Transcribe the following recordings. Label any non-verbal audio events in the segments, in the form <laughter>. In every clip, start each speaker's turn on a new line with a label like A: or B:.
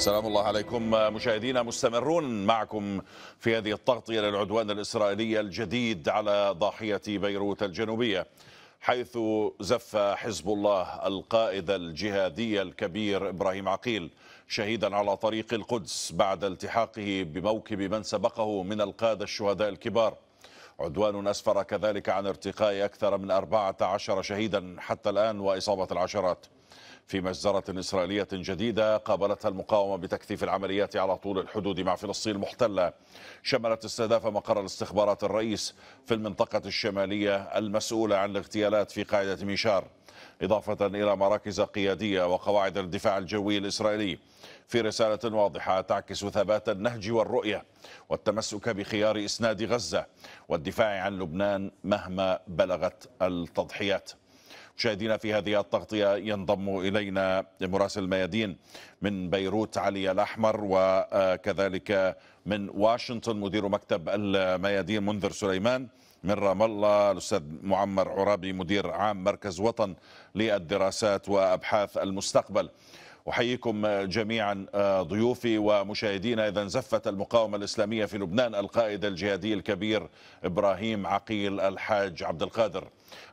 A: سلام الله عليكم مشاهدينا مستمرون معكم في هذه التغطية للعدوان الإسرائيلي الجديد على ضاحية بيروت الجنوبية حيث زف حزب الله القائد الجهادي الكبير إبراهيم عقيل شهيدا على طريق القدس بعد التحاقه بموكب من سبقه من القادة الشهداء الكبار عدوان أسفر كذلك عن ارتقاء أكثر من 14 شهيدا حتى الآن وإصابة العشرات في مجزرة إسرائيلية جديدة قابلتها المقاومة بتكثيف العمليات على طول الحدود مع فلسطين المحتلة شملت استهداف مقر الاستخبارات الرئيس في المنطقة الشمالية المسؤولة عن الاغتيالات في قاعدة ميشار إضافة إلى مراكز قيادية وقواعد الدفاع الجوي الإسرائيلي في رسالة واضحة تعكس ثبات النهج والرؤية والتمسك بخيار إسناد غزة والدفاع عن لبنان مهما بلغت التضحيات مشاهدينا في هذه التغطية ينضم إلينا مراسل الميادين من بيروت علي الأحمر وكذلك من واشنطن مدير مكتب الميادين منذر سليمان من رام الله الأستاذ معمر عرابي مدير عام مركز وطن للدراسات وأبحاث المستقبل أحييكم جميعا آه، ضيوفي ومشاهدينا إذا زفت المقاومة الإسلامية في لبنان القائد الجهادي الكبير إبراهيم عقيل الحاج عبد القادر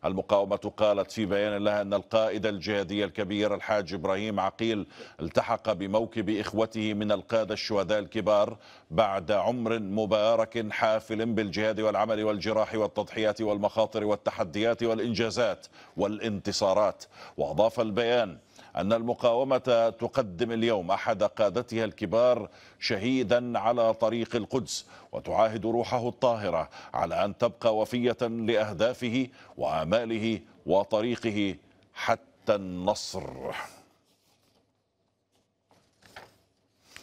A: المقاومة قالت في بيان لها أن القائد الجهادي الكبير الحاج إبراهيم عقيل التحق بموكب إخوته من القادة الشهداء الكبار بعد عمر مبارك حافل بالجهاد والعمل والجراح والتضحيات والمخاطر والتحديات والإنجازات والانتصارات وأضاف البيان أن المقاومة تقدم اليوم أحد قادتها الكبار شهيدا على طريق القدس وتعاهد روحه الطاهرة على أن تبقى وفية لأهدافه وآماله وطريقه حتى النصر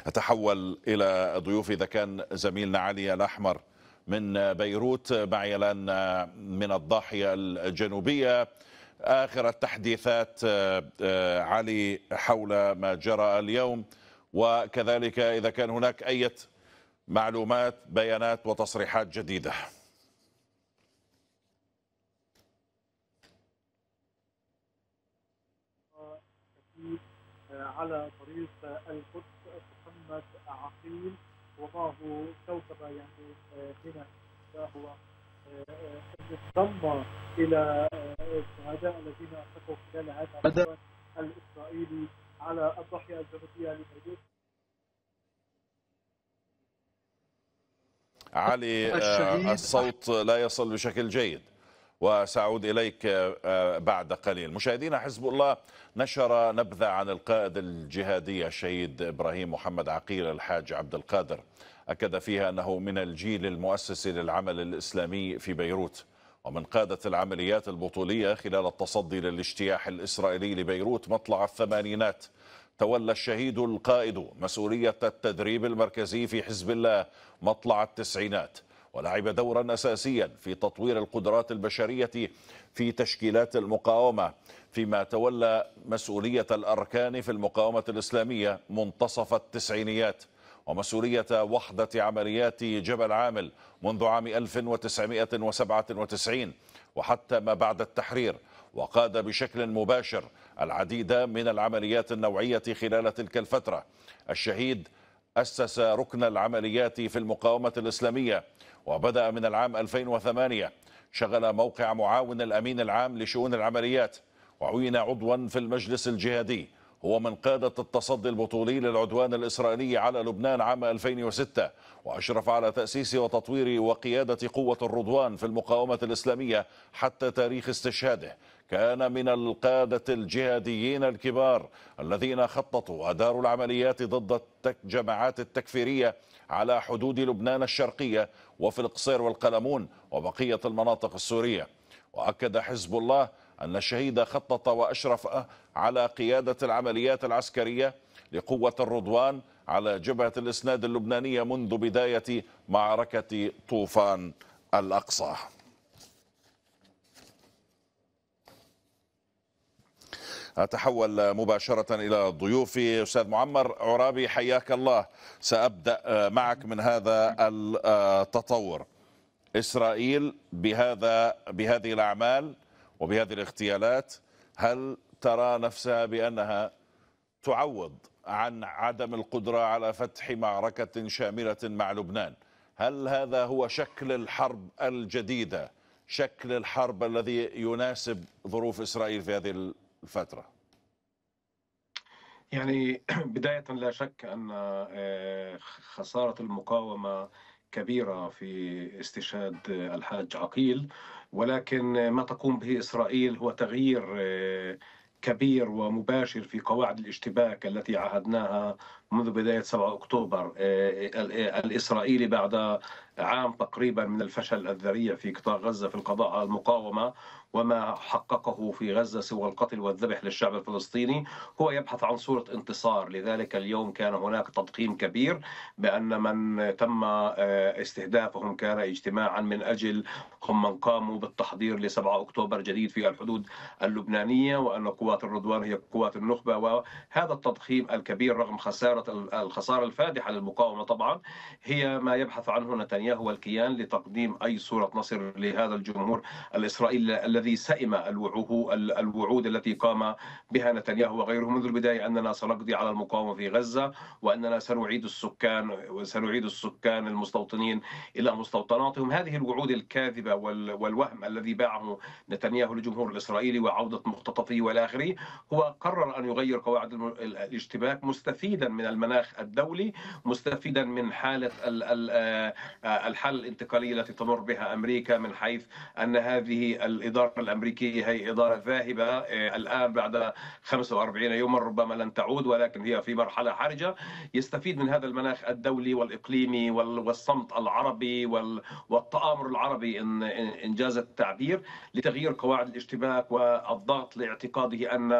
A: أتحول إلى ضيوفي إذا كان زميلنا علي الأحمر من بيروت معي الآن من الضاحية الجنوبية آخر التحديثات آه، آه، علي حول ما جرى اليوم وكذلك إذا كان هناك أي معلومات بيانات وتصريحات جديدة
B: على طريق القدس محمد عقيل وضعه كوكبة يعني هنا هو الضمة إلى الشهداء الذين أنفقوا خلال هذا العدوان الإسرائيلي على الضاحية الجنوبية لبيروت
A: علي آه، الصوت لا يصل بشكل جيد وسأعود إليك آه، بعد قليل مشاهدينا حزب الله نشر نبذة عن القائد الجهادي الشهيد إبراهيم محمد عقيل الحاج عبد القادر أكد فيها أنه من الجيل المؤسس للعمل الإسلامي في بيروت ومن قادة العمليات البطولية خلال التصدي للاجتياح الإسرائيلي لبيروت مطلع الثمانينات تولى الشهيد القائد مسؤولية التدريب المركزي في حزب الله مطلع التسعينات ولعب دورا أساسيا في تطوير القدرات البشرية في تشكيلات المقاومة فيما تولى مسؤولية الأركان في المقاومة الإسلامية منتصف التسعينيات ومسؤولية وحدة عمليات جبل عامل منذ عام 1997 وحتى ما بعد التحرير وقاد بشكل مباشر العديد من العمليات النوعية خلال تلك الفترة الشهيد أسس ركن العمليات في المقاومة الإسلامية وبدأ من العام 2008 شغل موقع معاون الأمين العام لشؤون العمليات وعين عضوا في المجلس الجهادي ومن قادة التصدي البطولي للعدوان الإسرائيلي على لبنان عام 2006 وأشرف على تأسيس وتطوير وقيادة قوة الرضوان في المقاومة الإسلامية حتى تاريخ استشهاده كان من القادة الجهاديين الكبار الذين خططوا أداروا العمليات ضد الجماعات التكفيرية على حدود لبنان الشرقية وفي القصير والقلمون وبقية المناطق السورية وأكد حزب الله أن الشهيد خطط وأشرف آه، على قيادة العمليات العسكرية لقوة الرضوان على جبهة الإسناد اللبنانية منذ بداية معركة طوفان الأقصى أتحول مباشرة إلى ضيوفي أستاذ معمر عرابي حياك الله سأبدأ آه، معك من هذا التطور إسرائيل بهذا بهذه الأعمال وبهذه الاغتيالات هل ترى نفسها بأنها تعوض عن عدم القدرة على فتح معركة شاملة مع لبنان هل هذا هو شكل الحرب الجديدة شكل الحرب الذي يناسب ظروف إسرائيل في هذه الفترة
C: يعني <clears throat> بداية لا شك أن آه، خسارة المقاومة كبيرة في استشهاد الحاج عقيل ولكن ما تقوم به إسرائيل هو تغيير آه، كبير ومباشر في قواعد الاشتباك التي عهدناها منذ بداية 7 أكتوبر آه، آه، الإسرائيلي بعد عام تقريبا من الفشل الذريع في قطاع غزة في القضاء على المقاومة وما حققه في غزة سوى القتل والذبح للشعب الفلسطيني هو يبحث عن صورة انتصار لذلك اليوم كان هناك تضخيم كبير بأن من تم آه، استهدافهم كان اجتماعا من أجل هم من قاموا بالتحضير ل 7 أكتوبر جديد في الحدود اللبنانية وأن قوات الرضوان هي قوات النخبة وهذا التضخيم الكبير رغم خسارة الخسارة الفادحة للمقاومة طبعا هي ما يبحث عنه نتنياهو نتنياهو والكيان لتقديم أي صورة نصر لهذا الجمهور الإسرائيلي الذي سئم الوعود التي قام بها نتنياهو وغيره منذ البداية أننا سنقضي على المقاومة في غزة وأننا سنعيد السكان وسنعيد السكان المستوطنين إلى مستوطناتهم هذه الوعود الكاذبة والوهم الذي باعه نتنياهو للجمهور الإسرائيلي وعودة مختطفيه والى اخره هو قرر ان يغير قواعد الاشتباك مستفيدا من المناخ الدولي مستفيدا من حاله آه، الحل الانتقالية التي تمر بها أمريكا من حيث أن هذه الإدارة الأمريكية هي إدارة ذاهبة آه، الآن بعد 45 يوما ربما لن تعود ولكن هي في مرحلة حرجة يستفيد من هذا المناخ الدولي والإقليمي والصمت العربي والتآمر العربي إن جاز التعبير لتغيير قواعد الاشتباك والضغط لاعتقاده أن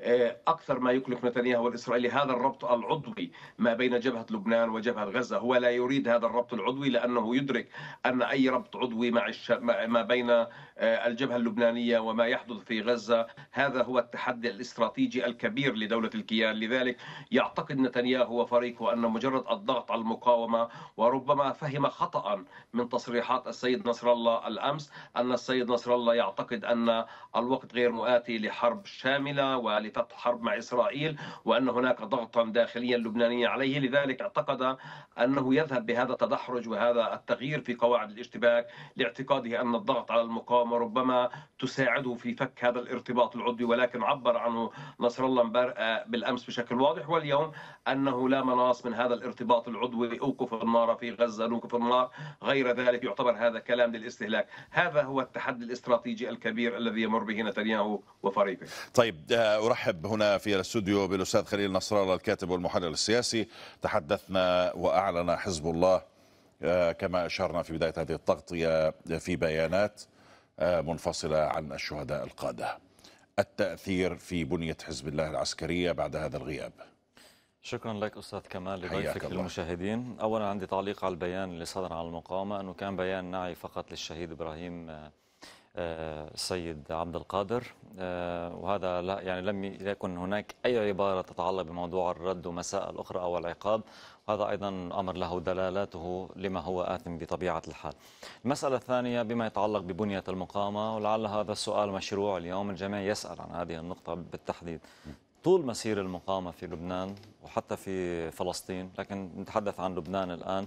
C: آه، أكثر ما يكلف نتنياهو والإسرائيلي هذا الربط العضوي ما بين جبهة لبنان وجبهة غزة هو لا يريد هذا الربط العضوي لأنه أنه يدرك أن أي ربط عضوي مع الش... ما بين آه، الجبهة اللبنانية وما يحدث في غزة هذا هو التحدي الاستراتيجي الكبير لدولة الكيان لذلك يعتقد نتنياهو وفريقه أن مجرد الضغط على المقاومة وربما فهم خطأ من تصريحات السيد نصر الله الأمس أن السيد نصر الله يعتقد أن الوقت غير مؤاتي لحرب شاملة ولفتح حرب مع إسرائيل وأن هناك ضغطا داخليا لبنانيا عليه لذلك اعتقد أنه يذهب بهذا التدحرج وهذا التغيير في قواعد الاشتباك لاعتقاده أن الضغط على المقاومة ربما تساعده في فك هذا الارتباط العضوي ولكن عبر عنه نصر الله آه، بالأمس بشكل واضح واليوم أنه لا مناص من هذا الارتباط العضوي أوقف النار في غزة نوقف النار غير ذلك يعتبر هذا كلام للاستهلاك هذا هو التحدي الاستراتيجي الكبير الذي يمر به نتنياهو وفريقه
A: طيب آه، أرحب هنا في الاستوديو بالأستاذ خليل نصر الله الكاتب والمحلل السياسي تحدثنا وأعلن حزب الله آه، كما أشرنا في بداية هذه التغطية في بيانات آه، منفصلة عن الشهداء القادة التأثير في بنية حزب الله العسكرية بعد هذا الغياب
D: شكرا لك استاذ كمال لضيفك للمشاهدين اولا عندي تعليق على البيان اللي صدر عن المقاومه انه كان بيان نعي فقط للشهيد ابراهيم السيد آه، عبد القادر وهذا لا يعني لم يكن هناك اي عباره تتعلق بموضوع الرد ومساء الاخرى او العقاب هذا أيضا أمر له دلالاته لما هو آثم بطبيعة الحال المسألة الثانية بما يتعلق ببنية المقاومة ولعل هذا السؤال مشروع اليوم الجميع يسأل عن هذه النقطة بالتحديد طول مسير المقاومة في لبنان وحتى في فلسطين لكن نتحدث عن لبنان الآن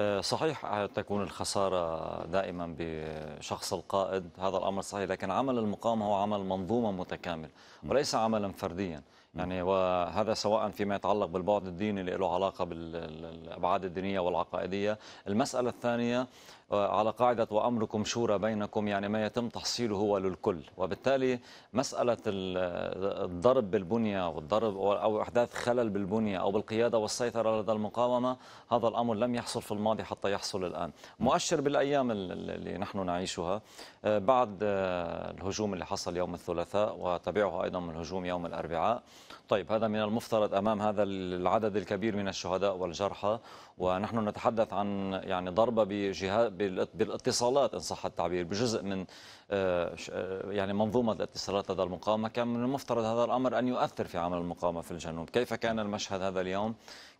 D: آه، صحيح تكون الخسارة دائما بشخص القائد هذا الأمر صحيح لكن عمل المقاومة هو عمل منظومة متكامل وليس عملا فرديا يعني وهذا سواء فيما يتعلق بالبعد الديني اللي له علاقه بالابعاد الدينيه والعقائديه، المساله الثانيه آه، على قاعده وامركم شورى بينكم يعني ما يتم تحصيله هو للكل، وبالتالي مساله الضرب بالبنيه والضرب او احداث خلل بالبنيه او بالقياده والسيطره لدى المقاومه، هذا الامر لم يحصل في الماضي حتى يحصل الان، مؤشر بالايام اللي نحن نعيشها آه، بعد آه، الهجوم اللي حصل يوم الثلاثاء وتبعه ايضا الهجوم يوم الاربعاء طيب هذا من المفترض امام هذا العدد الكبير من الشهداء والجرحى ونحن نتحدث عن يعني ضربه بجهات بالاتصالات ان صح التعبير بجزء من آه، آه، يعني منظومه الاتصالات لدى المقاومه كان من المفترض هذا الامر ان يؤثر في عمل المقاومه في الجنوب كيف كان المشهد هذا اليوم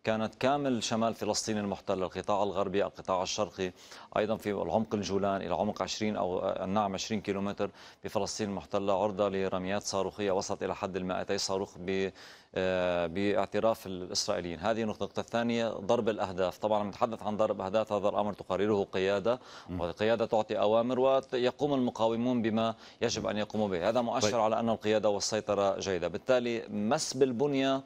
D: كانت كامل شمال فلسطين المحتل القطاع الغربي القطاع الشرقي أيضا في العمق الجولان إلى عمق 20 أو نعم 20 كيلومتر بفلسطين المحتلة عرضة لرميات صاروخية وصلت إلى حد ال 200 صاروخ ب آه، باعتراف الإسرائيليين هذه النقطة الثانية ضرب الأهداف طبعا نتحدث عن ضرب أهداف هذا الأمر تقرره قيادة والقيادة تعطي أوامر ويقوم المقاومون بما يجب أن يقوموا به هذا مؤشر طيب. على أن القيادة والسيطرة جيدة بالتالي مس بالبنية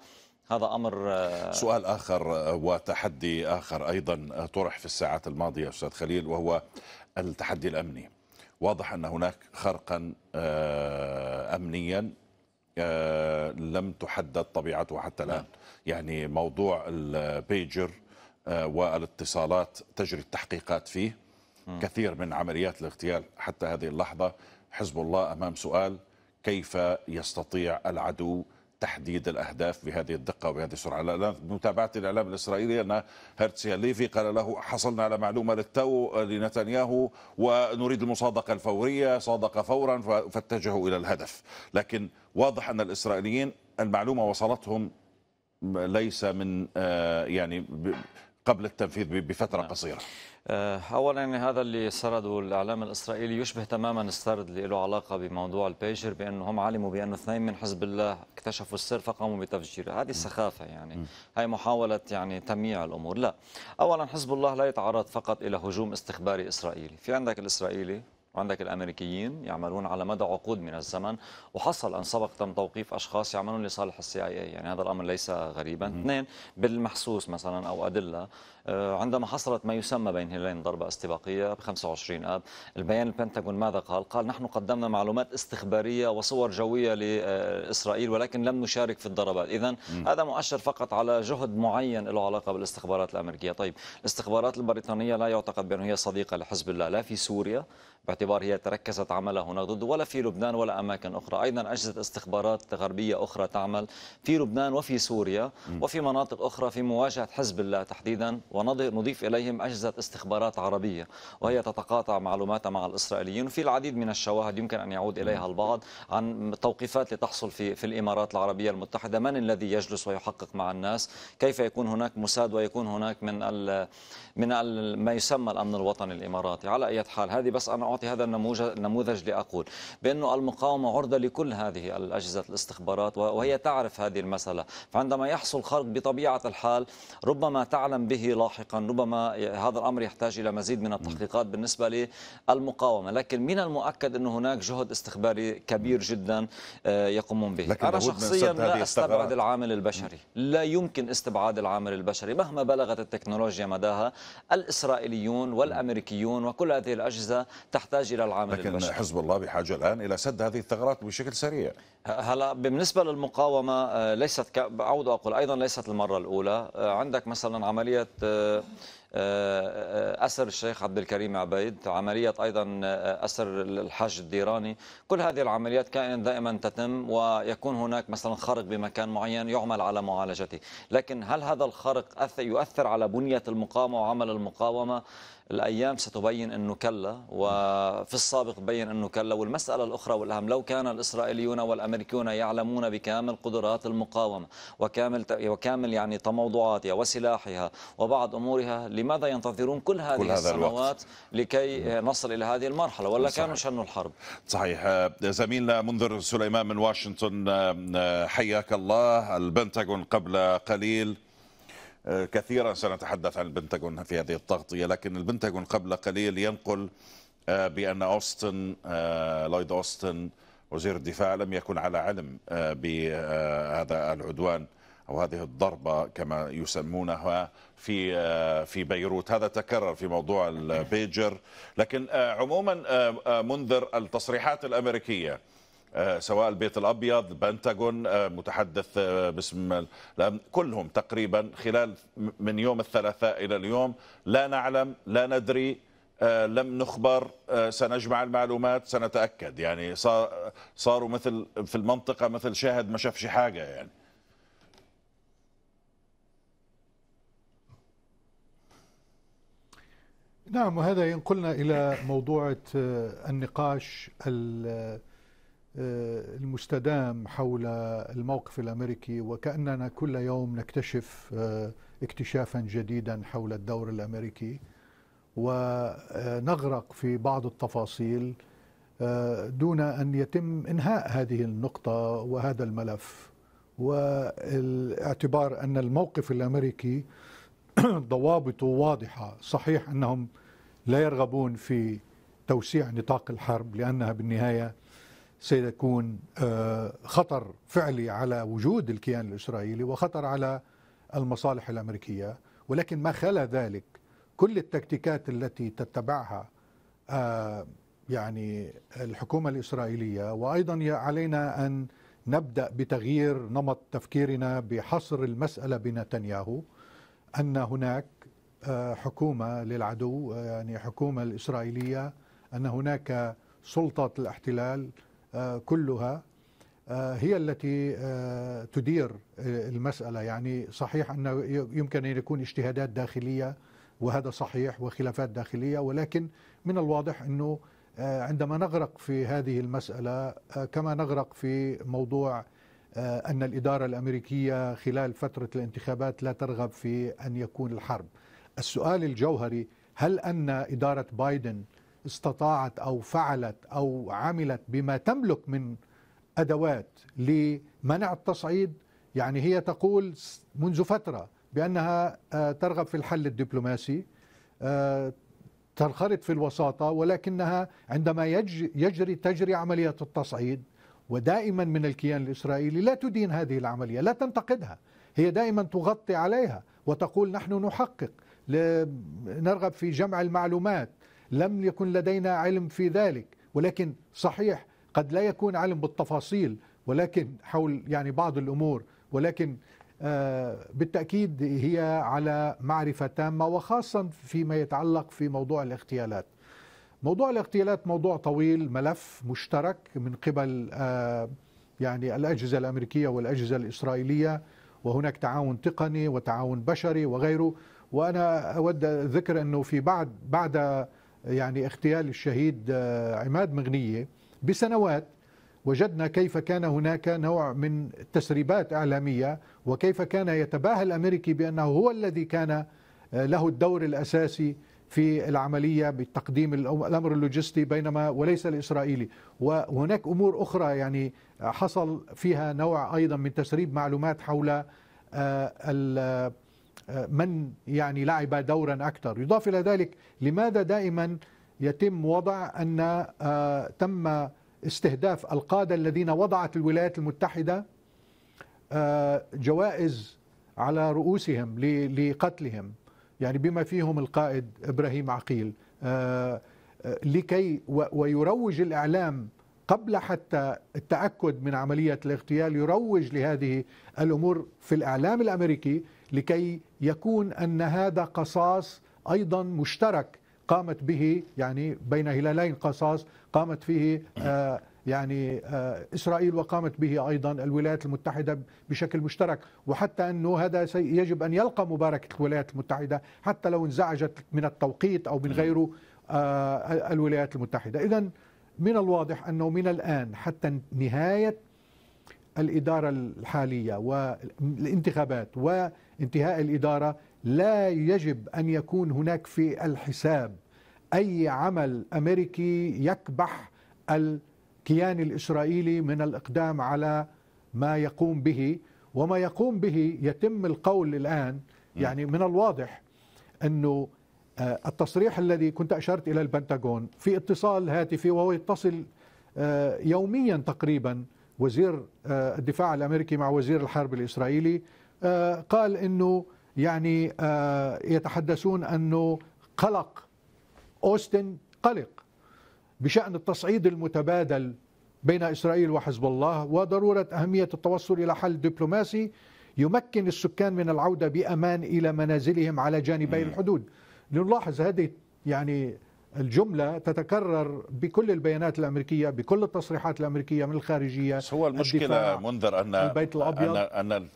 D: هذا امر آه،
A: سؤال اخر آه، وتحدي اخر ايضا آه، طرح في الساعات الماضيه استاذ خليل وهو التحدي الامني واضح ان هناك خرقا امنيا لم تحدد طبيعته حتى الان نعم. يعني موضوع البيجر والاتصالات تجري التحقيقات فيه كثير من عمليات الاغتيال حتى هذه اللحظه حزب الله امام سؤال كيف يستطيع العدو تحديد الاهداف بهذه الدقه وبهذه السرعه الان متابعه الاعلام الاسرائيلي ان هرتسي الليفي قال له حصلنا على معلومه للتو لنتنياهو ونريد المصادقه الفوريه صادق فورا فاتجهوا الى الهدف لكن واضح ان الاسرائيليين المعلومه وصلتهم ليس من آه، يعني قبل التنفيذ بفترة نعم. قصيرة
D: آه، أولا يعني هذا اللي سرده الإعلام الإسرائيلي يشبه تماما السرد اللي له علاقة بموضوع البيجر بأنه هم علموا بأنه اثنين من حزب الله اكتشفوا السر فقاموا بتفجيره هذه سخافة يعني هاي هي محاولة يعني تمييع الأمور لا أولا حزب الله لا يتعرض فقط إلى هجوم استخباري إسرائيلي في عندك الإسرائيلي وعندك الامريكيين يعملون على مدى عقود من الزمن وحصل ان سبق تم توقيف اشخاص يعملون لصالح السي اي اي يعني هذا الامر ليس غريبا اثنين بالمحسوس مثلا او ادله آه، عندما حصلت ما يسمى بين هلالين ضربة استباقية ب 25 آب البيان البنتاغون ماذا قال؟ قال نحن قدمنا معلومات استخبارية وصور جوية لإسرائيل ولكن لم نشارك في الضربات إذا هذا مؤشر فقط على جهد معين له علاقة بالاستخبارات الأمريكية طيب الاستخبارات البريطانية لا يعتقد بأنه هي صديقة لحزب الله لا في سوريا باعتبار هي تركزت عملها هناك ضده ولا في لبنان ولا أماكن أخرى أيضا أجهزة استخبارات غربية أخرى تعمل في لبنان وفي سوريا وفي مناطق أخرى في مواجهة حزب الله تحديدا ونضيف إليهم أجهزة استخبارات عربية وهي تتقاطع معلوماتها مع الإسرائيليين وفي العديد من الشواهد يمكن أن يعود إليها البعض عن توقيفات لتحصل في في الإمارات العربية المتحدة من الذي يجلس ويحقق مع الناس كيف يكون هناك مساد ويكون هناك من من ما يسمى الامن الوطني الاماراتي على اي حال هذه بس انا اعطي هذا النموذج لاقول بانه المقاومه عرضه لكل هذه الاجهزه الاستخبارات وهي تعرف هذه المساله فعندما يحصل خرق بطبيعه الحال ربما تعلم به لاحقا ربما هذا الامر يحتاج الى مزيد من التحقيقات بالنسبه للمقاومه لكن من المؤكد انه هناك جهد استخباري كبير جدا آه، يقومون به انا شخصيا لا استبعد العامل البشري لا يمكن استبعاد العامل البشري مهما بلغت التكنولوجيا مداها الإسرائيليون والأمريكيون وكل هذه الأجهزة تحتاج إلى العامل لكن البشري.
A: حزب الله بحاجة الآن إلى سد هذه الثغرات بشكل سريع
D: هلا بالنسبة للمقاومة آه، ليست أعود أقول أيضا ليست المرة الأولى آه، عندك مثلا عملية آه، أسر آه، آه، الشيخ عبد الكريم عبيد عملية أيضا أسر آه، الحاج الديراني كل هذه العمليات كائن دائما تتم ويكون هناك مثلا خرق بمكان معين يعمل على معالجته لكن هل هذا الخرق يؤثر على بنية المقاومة وعمل المقاومة الأيام ستبين أنه كلا وفي السابق بين أنه كلا والمسألة الأخرى والأهم لو كان الإسرائيليون والأمريكيون يعلمون بكامل قدرات المقاومة وكامل وكامل يعني تموضعاتها وسلاحها وبعض أمورها لماذا ينتظرون كل هذه كل هذا السنوات الوقت.
A: لكي
D: نصل إلى هذه
A: المرحلة ولا صحيح. كانوا شنوا الحرب صحيح آه، زميلنا منذر سليمان من واشنطن آه، آه، حياك الله البنتاغون قبل قليل آه، كثيرا سنتحدث عن البنتاغون في هذه التغطية لكن البنتاغون قبل قليل ينقل آه، بأن أوستن آه، لويد أوستن وزير الدفاع لم يكن على علم بهذا العدوان او هذه الضربه كما يسمونها في في بيروت هذا تكرر في موضوع البيجر لكن عموما منذر التصريحات الامريكيه آه، سواء البيت الابيض بنتاغون آه، متحدث آه، باسم الامن كلهم تقريبا خلال من يوم الثلاثاء الى اليوم لا نعلم لا ندري لم نخبر سنجمع المعلومات سنتاكد يعني صاروا مثل في المنطقه مثل شاهد ما شافش حاجه يعني
E: نعم وهذا ينقلنا الى موضوع النقاش ال آه، المستدام حول الموقف الامريكي وكاننا كل يوم نكتشف آه، اكتشافا جديدا حول الدور الامريكي ونغرق في بعض التفاصيل آه، دون ان يتم انهاء هذه النقطه وهذا الملف والاعتبار ان الموقف الامريكي <coughs> ضوابطه واضحه صحيح انهم لا يرغبون في توسيع نطاق الحرب لانها بالنهايه سيكون آه، خطر فعلي على وجود الكيان الإسرائيلي وخطر على المصالح الأمريكية ولكن ما خلا ذلك كل التكتيكات التي تتبعها آه، يعني الحكومة الإسرائيلية وأيضا علينا أن نبدأ بتغيير نمط تفكيرنا بحصر المسألة بنتنياهو أن هناك آه، حكومة للعدو يعني حكومة الإسرائيلية أن هناك سلطة الاحتلال آه، كلها آه، هي التي آه، تدير المسألة يعني صحيح أن يمكن أن يكون اجتهادات داخلية وهذا صحيح وخلافات داخلية ولكن من الواضح أنه عندما نغرق في هذه المسألة كما نغرق في موضوع أن الإدارة الأمريكية خلال فترة الانتخابات لا ترغب في أن يكون الحرب السؤال الجوهري هل أن إدارة بايدن استطاعت او فعلت او عملت بما تملك من ادوات لمنع التصعيد يعني هي تقول منذ فتره بانها آه، ترغب في الحل الدبلوماسي آه، تنخرط في الوساطه ولكنها عندما يجري تجري عمليه التصعيد ودائما من الكيان الاسرائيلي لا تدين هذه العمليه لا تنتقدها هي دائما تغطي عليها وتقول نحن نحقق نرغب في جمع المعلومات لم يكن لدينا علم في ذلك ولكن صحيح قد لا يكون علم بالتفاصيل ولكن حول يعني بعض الامور ولكن آه، بالتاكيد هي على معرفه تامه وخاصه فيما يتعلق في موضوع الاغتيالات. موضوع الاغتيالات موضوع طويل ملف مشترك من قبل آه، يعني الاجهزه الامريكيه والاجهزه الاسرائيليه وهناك تعاون تقني وتعاون بشري وغيره وانا اود ذكر انه في بعد بعد يعني اغتيال الشهيد آه، عماد مغنية بسنوات وجدنا كيف كان هناك نوع من تسريبات إعلامية وكيف كان يتباهى الأمريكي بأنه هو الذي كان آه، له الدور الأساسي في العملية بتقديم الأمر اللوجستي بينما وليس الإسرائيلي وهناك أمور أخرى يعني حصل فيها نوع أيضا من تسريب معلومات حول آه، من يعني لعب دورا أكثر يضاف إلى ذلك لماذا دائما يتم وضع أن آه، تم استهداف القادة الذين وضعت الولايات المتحدة آه، جوائز على رؤوسهم لقتلهم يعني بما فيهم القائد إبراهيم عقيل آه، لكي ويروج الإعلام قبل حتى التأكد من عملية الاغتيال يروج لهذه الأمور في الإعلام الأمريكي لكي يكون أن هذا قصاص أيضا مشترك قامت به يعني بين هلالين قصاص قامت فيه آه، يعني آه، اسرائيل وقامت به ايضا الولايات المتحده بشكل مشترك وحتى انه هذا يجب ان يلقى مباركه الولايات المتحده حتى لو انزعجت من التوقيت او من غيره آه، الولايات المتحده اذا من الواضح انه من الان حتى نهايه الإدارة الحالية والانتخابات وانتهاء الإدارة لا يجب أن يكون هناك في الحساب أي عمل أمريكي يكبح الكيان الإسرائيلي من الإقدام على ما يقوم به وما يقوم به يتم القول الآن يعني من الواضح أنه آه، التصريح الذي كنت أشرت إلى البنتاغون في اتصال هاتفي وهو يتصل آه، يوميا تقريبا وزير آه، الدفاع الامريكي مع وزير الحرب الاسرائيلي آه، قال انه يعني آه، يتحدثون انه قلق اوستن قلق بشان التصعيد المتبادل بين اسرائيل وحزب الله وضروره اهميه التوصل الى حل دبلوماسي يمكن السكان من العوده بامان الى منازلهم على جانبي الحدود نلاحظ هذه يعني الجملة تتكرر بكل البيانات الأمريكية بكل التصريحات الأمريكية من الخارجية هو المشكلة منذر أن البيت الأبيض أن, أن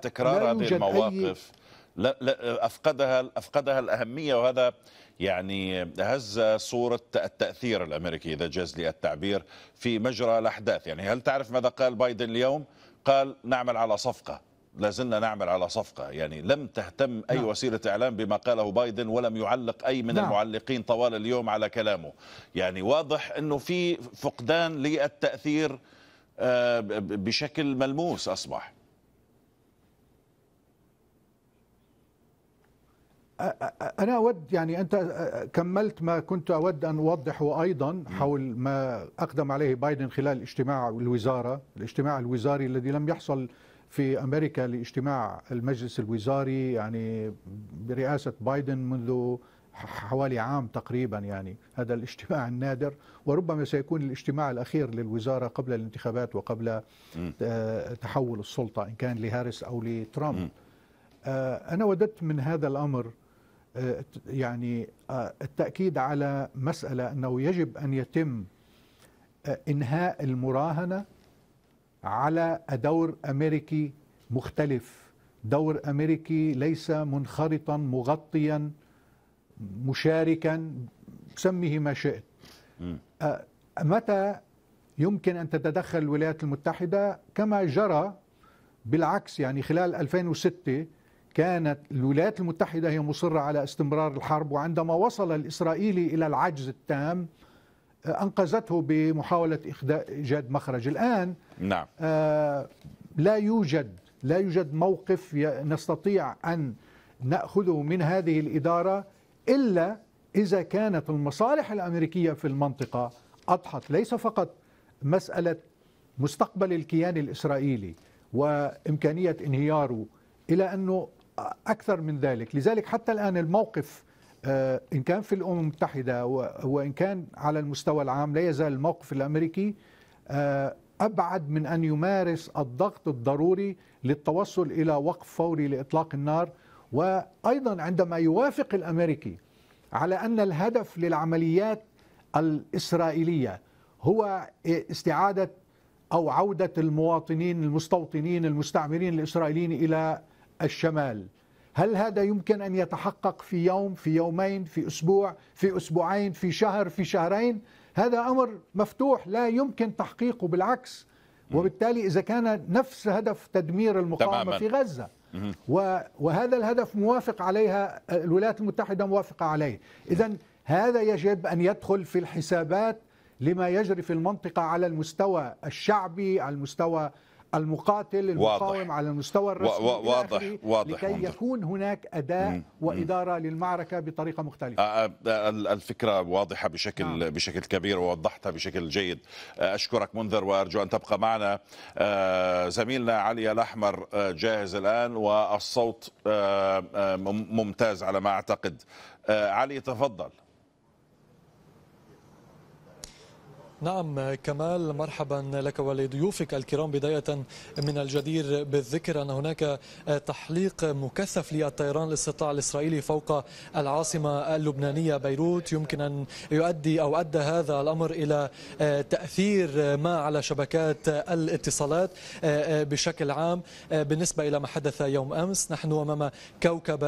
E: تكرار هذه المواقف
A: لا لا أفقدها أفقدها الأهمية وهذا يعني هز صورة التأثير الأمريكي إذا جاز لي التعبير في مجرى الأحداث يعني هل تعرف ماذا قال بايدن اليوم؟ قال نعمل على صفقة لازلنا نعمل على صفقة يعني لم تهتم أي نعم. وسيلة إعلام بما قاله بايدن ولم يعلق أي من نعم. المعلقين طوال اليوم على كلامه يعني واضح أنه في فقدان للتأثير آه، بشكل ملموس أصبح
E: أنا أود يعني أنت كملت ما كنت أود أن أوضحه أيضا حول ما أقدم عليه بايدن خلال اجتماع الوزارة الاجتماع الوزاري الذي لم يحصل في أمريكا لاجتماع المجلس الوزاري يعني برئاسة بايدن منذ حوالي عام تقريبا يعني هذا الاجتماع النادر وربما سيكون الاجتماع الأخير للوزارة قبل الانتخابات وقبل آه، تحول السلطة إن كان لهارس أو لترامب آه، أنا وددت من هذا الأمر آه، يعني التأكيد على مسألة أنه يجب أن يتم إنهاء المراهنة على دور امريكي مختلف دور امريكي ليس منخرطا مغطيا مشاركا سميه ما شئت متى يمكن ان تتدخل الولايات المتحده كما جرى بالعكس يعني خلال 2006 كانت الولايات المتحده هي مصره على استمرار الحرب وعندما وصل الاسرائيلي الى العجز التام أنقذته بمحاولة إخداء إيجاد مخرج الآن نعم. آه، لا يوجد لا يوجد موقف نستطيع أن نأخذه من هذه الإدارة إلا إذا كانت المصالح الأمريكية في المنطقة أضحت ليس فقط مسألة مستقبل الكيان الإسرائيلي وإمكانية انهياره إلى أنه أكثر من ذلك لذلك حتى الآن الموقف آه، إن كان في الأمم المتحدة وإن كان على المستوى العام لا يزال الموقف الأمريكي آه، أبعد من أن يمارس الضغط الضروري للتوصل إلى وقف فوري لإطلاق النار وأيضا عندما يوافق الأمريكي على أن الهدف للعمليات الإسرائيلية هو استعادة أو عودة المواطنين المستوطنين المستعمرين الإسرائيليين إلى الشمال هل هذا يمكن ان يتحقق في يوم في يومين في اسبوع في اسبوعين في شهر في شهرين هذا امر مفتوح لا يمكن تحقيقه بالعكس وبالتالي اذا كان نفس هدف تدمير المقاومه تماماً. في غزه وهذا الهدف موافق عليها الولايات المتحده موافقه عليه اذا هذا يجب ان يدخل في الحسابات لما يجري في المنطقه على المستوى الشعبي على المستوى المقاتل المقاوم واضح. على المستوى الرسمي واضح واضح لكي واضح. يكون هناك اداء مم. واداره مم. للمعركه بطريقه مختلفه
A: الفكره واضحه بشكل نعم. بشكل كبير ووضحتها بشكل جيد اشكرك منذر وارجو ان تبقى معنا زميلنا علي الاحمر جاهز الان والصوت ممتاز على ما اعتقد علي تفضل
B: نعم كمال مرحبا لك ولضيوفك الكرام بداية من الجدير بالذكر أن هناك تحليق مكثف للطيران الاستطلاع الإسرائيلي فوق العاصمة اللبنانية بيروت يمكن أن يؤدي أو أدى هذا الأمر إلى تأثير ما على شبكات الاتصالات بشكل عام بالنسبة إلى ما حدث يوم أمس نحن أمام كوكب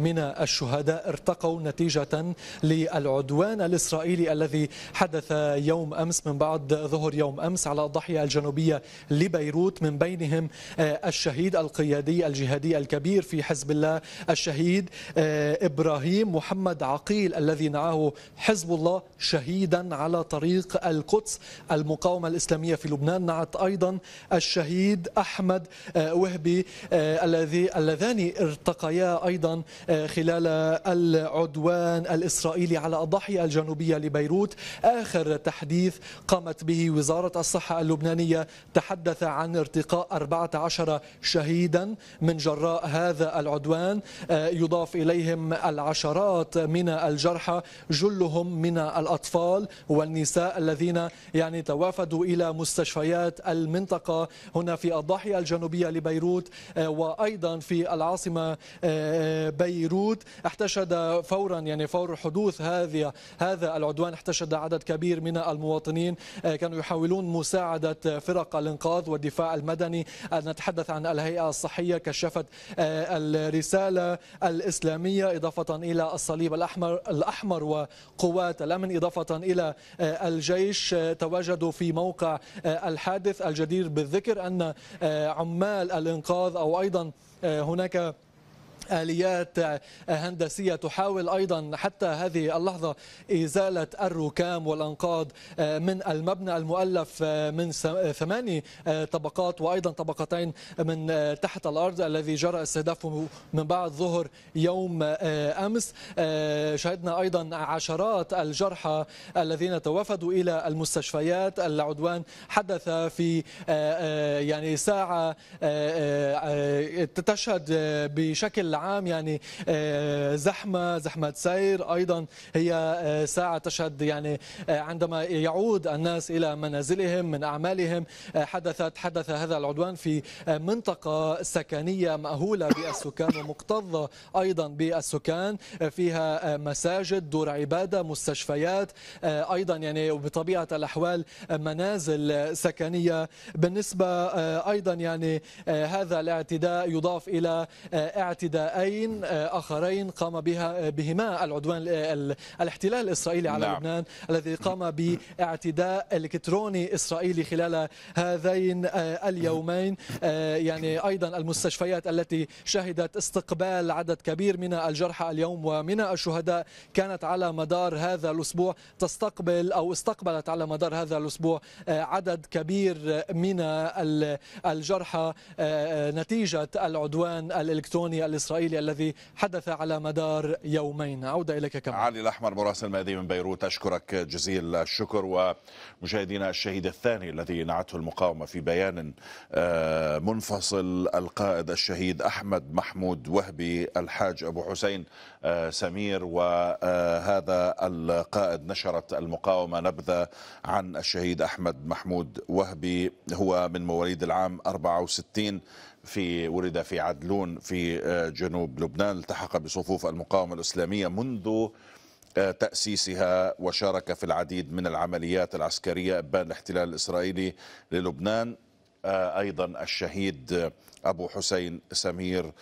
B: من الشهداء ارتقوا نتيجة للعدوان الإسرائيلي الذي حدث يوم أمس أمس من بعد ظهر يوم أمس على الضاحية الجنوبية لبيروت من بينهم آه، الشهيد القيادي الجهادي الكبير في حزب الله الشهيد آه، إبراهيم محمد عقيل الذي نعاه حزب الله شهيدا على طريق القدس المقاومة الإسلامية في لبنان نعت أيضا الشهيد أحمد آه، وهبي الذي اللذان ارتقيا أيضا خلال العدوان الإسرائيلي على الضاحية الجنوبية لبيروت آخر تحديث حديث قامت به وزارة الصحة اللبنانية تحدث عن ارتقاء 14 شهيدا من جراء هذا العدوان آه، يضاف إليهم العشرات من الجرحى جلهم من الأطفال والنساء الذين يعني توافدوا إلى مستشفيات المنطقة هنا في الضاحية الجنوبية لبيروت آه، وأيضا في العاصمة آه، بيروت احتشد فورا يعني فور حدوث هذه هذا العدوان احتشد عدد كبير من المواطنين المواطنين آه، كانوا يحاولون مساعدة فرق الإنقاذ والدفاع المدني آه، نتحدث عن الهيئة الصحية كشفت آه، الرسالة الإسلامية إضافة إلى الصليب الأحمر الأحمر وقوات الأمن إضافة إلى الجيش تواجدوا في موقع الحادث الجدير بالذكر أن عمال الإنقاذ أو أيضا هناك آليات هندسية تحاول أيضا حتى هذه اللحظة إزالة الركام والأنقاض آه، من المبنى المؤلف آه، من آه، ثماني طبقات وأيضا طبقتين من تحت الأرض الذي جرى استهدافه من بعد ظهر يوم أمس شهدنا أيضا عشرات الجرحى الذين توافدوا إلى المستشفيات العدوان حدث في يعني ساعة تشهد بشكل العام يعني آه، زحمه زحمه سير ايضا هي آه، ساعه تشهد يعني آه، عندما يعود الناس الى منازلهم من اعمالهم حدثت حدث هذا العدوان في منطقه سكنيه مأهوله بالسكان ومكتظه ايضا بالسكان فيها مساجد دور عباده مستشفيات ايضا يعني وبطبيعه الاحوال منازل سكنيه بالنسبه ايضا يعني هذا الاعتداء يضاف الى اعتداء إجراءين آه، آخرين قام بها آه، بهما العدوان آه، الاحتلال الإسرائيلي على نعم. لبنان الذي قام باعتداء إلكتروني إسرائيلي خلال هذين اليومين يعني أيضا المستشفيات التي شهدت استقبال عدد كبير من الجرحى اليوم ومن الشهداء كانت على مدار هذا الأسبوع تستقبل أو استقبلت على مدار هذا الأسبوع عدد كبير من الجرحى نتيجة العدوان الإلكتروني الإسرائيلي الإسرائيلي الذي حدث على مدار يومين عودة إليك كمان علي
A: الأحمر مراسل مادي من بيروت أشكرك جزيل الشكر ومشاهدينا الشهيد الثاني الذي نعته المقاومة في بيان آه، منفصل القائد الشهيد أحمد محمود وهبي الحاج أبو حسين آه، سمير وهذا آه، القائد نشرت المقاومة نبذة عن الشهيد أحمد محمود وهبي هو من مواليد العام 64 في ولد في عدلون في آه، جنوب لبنان التحق بصفوف المقاومة الإسلامية منذ آه، تأسيسها وشارك في العديد من العمليات العسكرية إبان الاحتلال الإسرائيلي للبنان آه، أيضا الشهيد أبو حسين سمير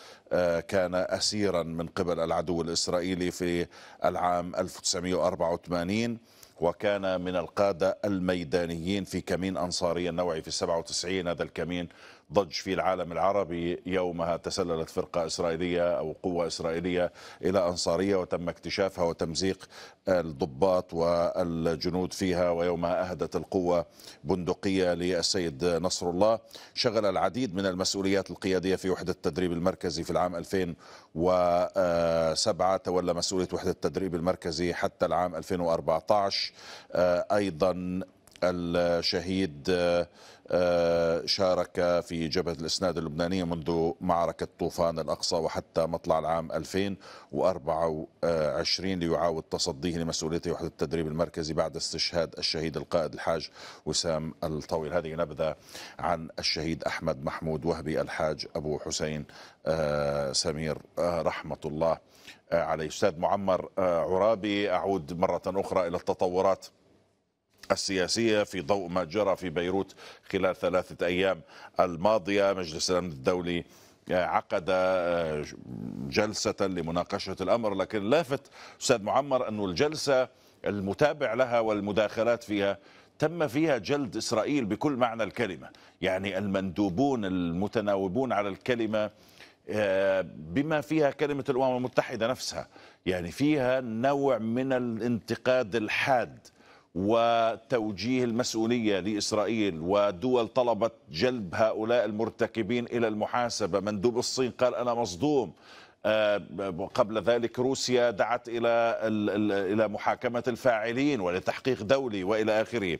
A: كان أسيرا من قبل العدو الإسرائيلي في العام 1984 وكان من القادة الميدانيين في كمين أنصاري النوعي في 97 هذا الكمين ضج في العالم العربي يومها تسللت فرقة إسرائيلية أو قوة إسرائيلية إلى أنصارية وتم اكتشافها وتمزيق الضباط والجنود فيها ويومها أهدت القوة بندقية للسيد نصر الله شغل العديد من المسؤوليات القيادية في وحدة التدريب المركزي في العام 2007 تولى مسؤولية وحدة التدريب المركزي حتى العام 2014 أيضا الشهيد آه، شارك في جبهة الإسناد اللبنانية منذ معركة طوفان الأقصى وحتى مطلع العام 2024 ليعاود تصديه لمسؤولية وحدة التدريب المركزي بعد استشهاد الشهيد القائد الحاج وسام الطويل هذه نبذة عن الشهيد أحمد محمود وهبي الحاج أبو حسين آه، سمير آه، رحمة الله عليه أستاذ معمر عرابي أعود مرة أخرى إلى التطورات السياسية في ضوء ما جرى في بيروت خلال ثلاثة أيام الماضية مجلس الأمن الدولي آه، عقد آه، جلسة لمناقشة الأمر لكن لافت أستاذ معمر أن الجلسة المتابع لها والمداخلات فيها تم فيها جلد إسرائيل بكل معنى الكلمة يعني المندوبون المتناوبون على الكلمة آه، بما فيها كلمة الأمم المتحدة نفسها يعني فيها نوع من الانتقاد الحاد وتوجيه المسؤولية لإسرائيل ودول طلبت جلب هؤلاء المرتكبين إلى المحاسبة مندوب الصين قال أنا مصدوم آه، قبل ذلك روسيا دعت إلى إلى محاكمة الفاعلين ولتحقيق دولي وإلى آخره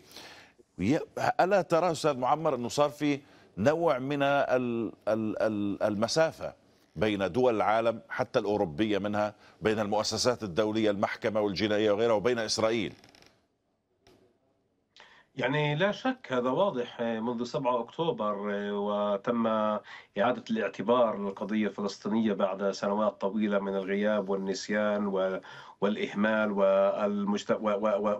A: ألا ترى أستاذ معمر أنه صار في نوع من المسافة بين دول العالم حتى الأوروبية منها بين المؤسسات الدولية المحكمة والجنائية وغيرها وبين
C: إسرائيل يعني لا شك هذا واضح آه، منذ 7 أكتوبر آه، وتم إعادة الاعتبار للقضية الفلسطينية بعد سنوات طويلة من الغياب والنسيان والإهمال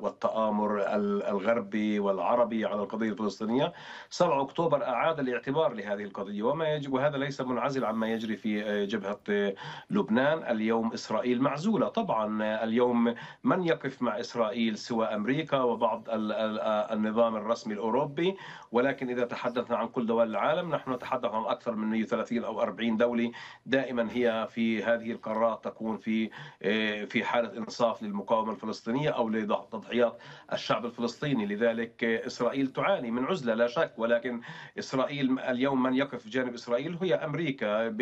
C: والتآمر الغربي والعربي على القضية الفلسطينية 7 أكتوبر أعاد الاعتبار لهذه القضية وما يجب وهذا ليس منعزل عما يجري في آه، جبهة لبنان اليوم إسرائيل معزولة طبعا اليوم من يقف مع إسرائيل سوى أمريكا وبعض النظام الرسمي الأوروبي ولكن إذا تحدثنا عن كل دول العالم نحن نتحدث عن أكثر من 130 أو 40 دولة دائما هي في هذه القرارات تكون في آه، في حالة إنصاف للمقاومة الفلسطينية أو لتضحيات الشعب الفلسطيني لذلك آه، إسرائيل تعاني من عزلة لا شك ولكن إسرائيل اليوم من يقف في جانب إسرائيل هي أمريكا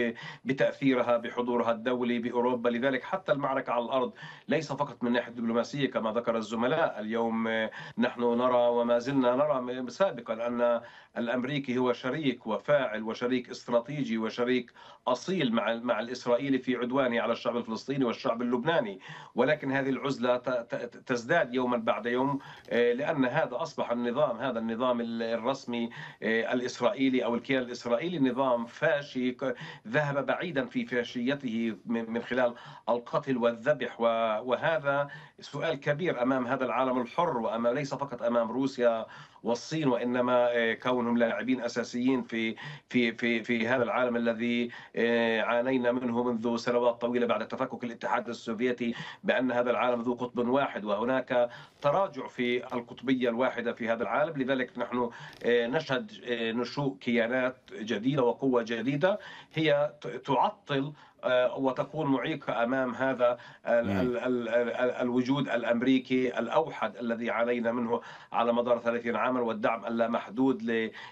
C: بتأثيرها بحضورها الدولي بأوروبا لذلك حتى المعركة على الأرض ليس فقط من ناحية الدبلوماسية كما ذكر الزملاء اليوم آه، نحن نرى وما ما زلنا نرى سابقا أن الأمريكي هو شريك وفاعل وشريك استراتيجي وشريك أصيل مع مع الإسرائيلي في عدوانه على الشعب الفلسطيني والشعب اللبناني ولكن هذه العزلة تزداد يوما بعد يوم آه، لأن هذا أصبح النظام هذا النظام الرسمي آه، الإسرائيلي أو الكيان الإسرائيلي نظام فاشي ذهب بعيدا في فاشيته من خلال القتل والذبح وهذا سؤال كبير أمام هذا العالم الحر وأمام ليس فقط أمام روسيا روسيا والصين وانما آه، كونهم لاعبين اساسيين في في في في هذا العالم الذي آه، عانينا منه منذ سنوات طويله بعد تفكك الاتحاد السوفيتي بان هذا العالم ذو قطب واحد وهناك تراجع في القطبيه الواحده في هذا العالم لذلك نحن آه، نشهد نشوء كيانات جديده وقوه جديده هي تعطل آه، وتكون معيقة أمام هذا الوجود الأمريكي الأوحد الذي عانينا منه على مدار 30 عاما والدعم اللامحدود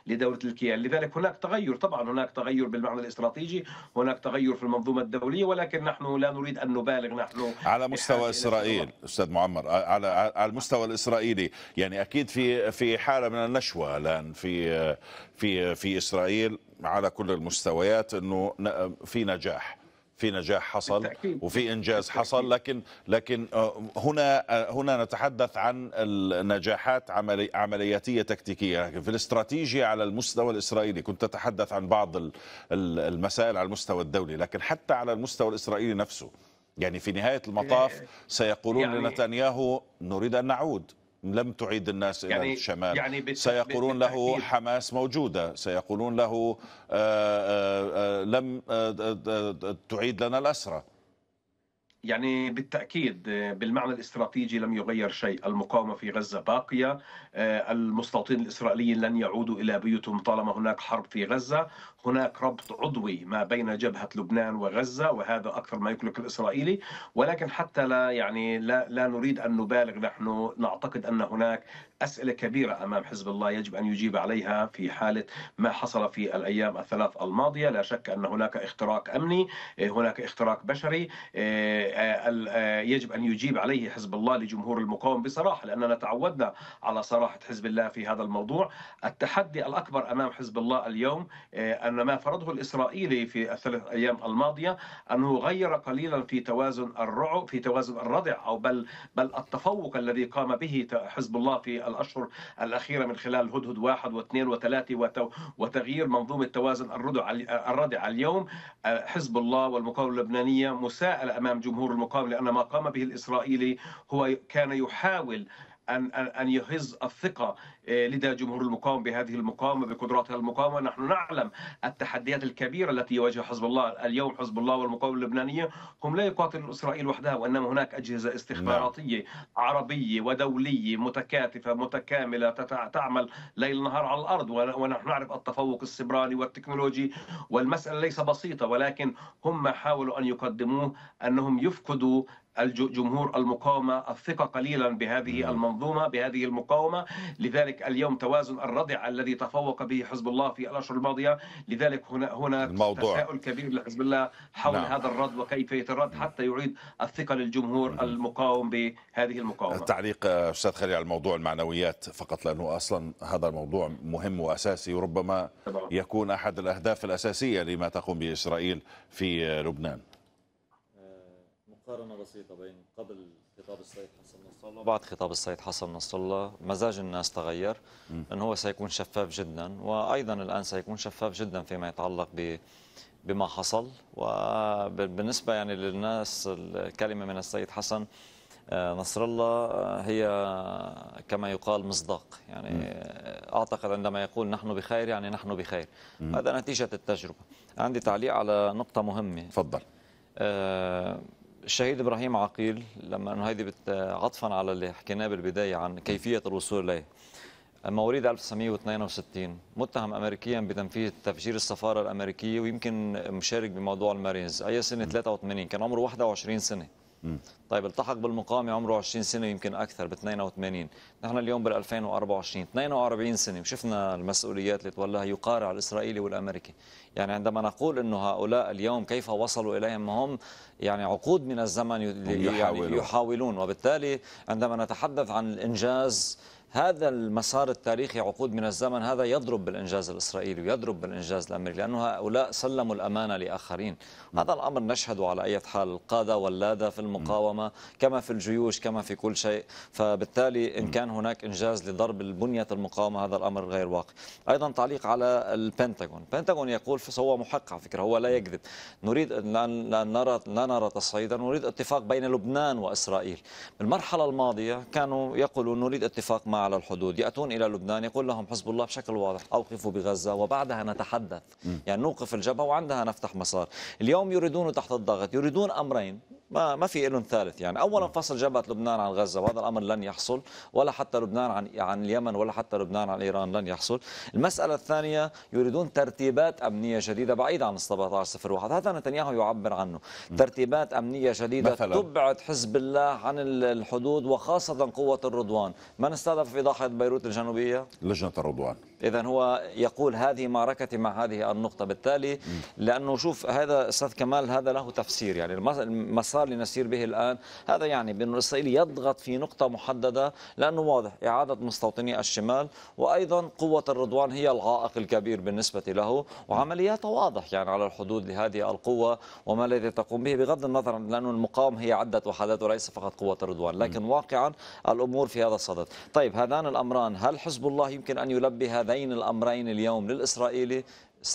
C: لدولة الكيان لذلك هناك تغير طبعا هناك تغير بالمعنى الاستراتيجي هناك تغير في المنظومة الدولية ولكن نحن لا نريد أن نبالغ نحن
A: على مستوى إسرائيل أستاذ معمر على على المستوى الإسرائيلي يعني أكيد في في حالة من النشوة الآن في في في إسرائيل على كل المستويات أنه في نجاح في نجاح حصل بالتأكيد. وفي انجاز حصل لكن لكن آه، هنا آه، هنا نتحدث عن النجاحات عملي عملياتيه تكتيكيه لكن في الاستراتيجيه على المستوى الاسرائيلي كنت تتحدث عن بعض المسائل على المستوى الدولي لكن حتى على المستوى الاسرائيلي نفسه يعني في نهايه المطاف يعني سيقولون يعني لنتنياهو نريد ان نعود لم تعيد الناس يعني الى الشمال يعني سيقولون له حماس موجوده سيقولون له آآ آه، آآ آه، آه، لم آآ تعيد
C: لنا الاسرى يعني بالتأكيد بالمعنى الاستراتيجي لم يغير شيء المقاومة في غزة باقية المستوطنين الإسرائيليين لن يعودوا إلى بيوتهم طالما هناك حرب في غزة هناك ربط عضوي ما بين جبهة لبنان وغزة وهذا أكثر ما يقلق الإسرائيلي ولكن حتى لا يعني لا, لا نريد أن نبالغ نحن نعتقد أن هناك أسئلة كبيرة أمام حزب الله يجب أن يجيب عليها في حالة ما حصل في الأيام الثلاث الماضية لا شك أن هناك اختراق أمني هناك اختراق بشري آه، آه، يجب أن يجيب عليه حزب الله لجمهور المقاومة بصراحة لأننا تعودنا على صراحة حزب الله في هذا الموضوع التحدي الأكبر أمام حزب الله اليوم آه، أن ما فرضه الإسرائيلي في الثلاث أيام الماضية أنه غير قليلا في توازن الرعب في توازن الردع أو بل بل التفوق الذي قام به حزب الله في الأشهر الأخيرة من خلال هدهد واحد واثنين وثلاثة وتغيير منظومة توازن الردع الردع اليوم حزب الله والمقاومة اللبنانية مساءلة أمام جمهور المقاومة لأن ما قام به الإسرائيلي هو كان يحاول أن أن يهز الثقة إيه، لدى جمهور المقاومه بهذه المقاومه بقدراتها المقاومه نحن نعلم التحديات الكبيره التي يواجهها حزب الله اليوم حزب الله والمقاومه اللبنانيه هم لا يقاتلون اسرائيل وحدها وانما هناك اجهزه نعم. استخباراتيه عربيه ودوليه متكاتفه متكامله تعمل ليل نهار على الارض ونحن نعرف التفوق السبراني والتكنولوجي والمساله ليس بسيطه ولكن هم حاولوا ان يقدموه انهم يفقدوا الجمهور المقاومه الثقه قليلا بهذه نعم. المنظومه بهذه المقاومه لذلك اليوم توازن الرضع الذي تفوق به حزب الله في الاشهر الماضيه لذلك هنا هنا الموضوع. تساؤل كبير لحزب الله حول نعم. هذا الرد وكيف يترد حتى يعيد الثقه للجمهور المقاوم بهذه المقاومه التعليق
A: استاذ خليل على الموضوع المعنويات فقط لانه اصلا هذا الموضوع مهم واساسي وربما يكون احد الاهداف الاساسيه لما تقوم به اسرائيل في لبنان
D: آه، مقارنه بسيطه بين قبل خطاب السيد حسن نصر الله بعد خطاب السيد حسن نصر الله مزاج الناس تغير أنه هو سيكون شفاف جدا وأيضا الآن سيكون شفاف جدا فيما يتعلق ب بما حصل وبالنسبة يعني للناس الكلمة من السيد حسن آه، نصر الله آه، هي كما يقال مصداق يعني م. أعتقد عندما يقول نحن بخير يعني نحن بخير م. هذا نتيجة التجربة عندي تعليق على نقطة مهمة تفضل آه، الشهيد ابراهيم عقيل لما انه هيدي عطفا على اللي حكيناه بالبدايه عن كيفيه الوصول اليه مواليد 1962 متهم امريكيا بتنفيذ تفجير السفاره الامريكيه ويمكن مشارك بموضوع المارينز اي سنه 83 كان عمره 21 سنه طيب التحق بالمقاومه عمره 20 سنه يمكن اكثر ب 82 نحن اليوم بال 2024 42 سنه وشفنا المسؤوليات اللي تولاها يقارع الاسرائيلي والامريكي يعني عندما نقول انه هؤلاء اليوم كيف وصلوا اليهم هم يعني عقود من الزمن يعني يحاولون. يعني يحاولون وبالتالي عندما نتحدث عن الانجاز هذا المسار التاريخي عقود من الزمن هذا يضرب بالإنجاز الإسرائيلي ويضرب بالإنجاز الأمريكي لأنه هؤلاء سلموا الأمانة لآخرين هذا الأمر نشهده على أي حال القادة واللادة في المقاومة كما في الجيوش كما في كل شيء فبالتالي إن كان هناك إنجاز لضرب البنية المقاومة هذا الأمر غير واقع أيضا تعليق على البنتاغون البنتاغون يقول هو محق على فكرة هو لا يكذب نريد لا نرى لا نرى تصعيدا نريد اتفاق بين لبنان وإسرائيل بالمرحلة الماضية كانوا يقولوا نريد اتفاق مع على الحدود يأتون إلى لبنان يقول لهم حزب الله بشكل واضح أوقفوا بغزة وبعدها نتحدث يعني نوقف الجبهة وعندها نفتح مسار اليوم يريدون تحت الضغط يريدون أمرين ما ما في لهم ثالث يعني اولا نعم. فصل جبهه لبنان عن غزه وهذا الامر لن يحصل ولا حتى لبنان عن عن اليمن ولا حتى لبنان عن ايران لن يحصل المساله الثانيه يريدون ترتيبات امنيه جديده بعيده عن 1701 هذا نتنياهو يعبر عنه ترتيبات امنيه جديده مثلا. تبعد حزب الله عن الحدود وخاصه قوه الرضوان من استهدف في ضاحيه بيروت الجنوبيه
A: لجنه الرضوان
D: اذا هو يقول هذه معركتي مع هذه النقطه بالتالي لانه شوف هذا استاذ كمال هذا له تفسير يعني المسار اللي نسير به الان هذا يعني بانه الاسرائيلي يضغط في نقطه محدده لانه واضح اعاده مستوطني الشمال وايضا قوه الرضوان هي العائق الكبير بالنسبه له وعمليات واضح يعني على الحدود لهذه القوه وما الذي تقوم به بغض النظر لانه المقاومه هي عده وحدات وليس فقط قوه الرضوان لكن واقعا الامور في هذا الصدد طيب هذان الامران هل حزب الله يمكن ان يلبي هذا بين الأمرين اليوم للإسرائيلي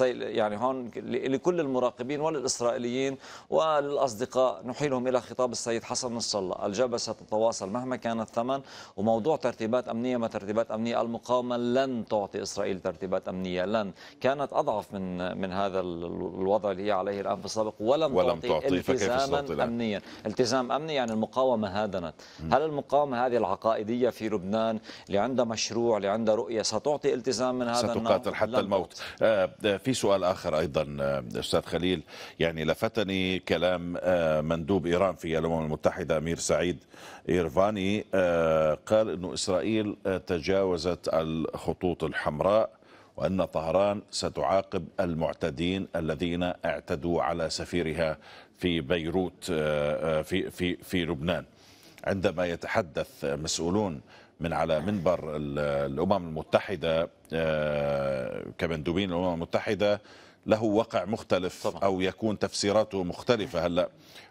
D: يعني هون لكل المراقبين وللإسرائيليين وللأصدقاء نحيلهم إلى خطاب السيد حسن نصر الله الجبهة ستتواصل مهما كان الثمن وموضوع ترتيبات أمنية ما ترتيبات أمنية المقاومة لن تعطي إسرائيل ترتيبات أمنية لن كانت أضعف من من هذا الوضع اللي هي عليه الآن في السابق ولم, ولم تعطي, تعطي التزاما أمنيا التزام أمني يعني المقاومة هادنت هل المقاومة هذه العقائدية في لبنان اللي عندها مشروع اللي عندها رؤية ستعطي التزام من هذا ستقاتل حتى
A: الموت آه, آه، في سؤال آخر أيضا آه، أستاذ خليل يعني لفتني كلام آه، مندوب إيران في الأمم المتحدة أمير سعيد إيرفاني آه، قال انه إسرائيل تجاوزت الخطوط الحمراء وأن طهران ستعاقب المعتدين الذين اعتدوا على سفيرها في بيروت في في في لبنان عندما يتحدث مسؤولون من على منبر الأمم المتحدة آه، كمندوبين الامم المتحده له وقع مختلف طبعا. او يكون تفسيراته مختلفه هلا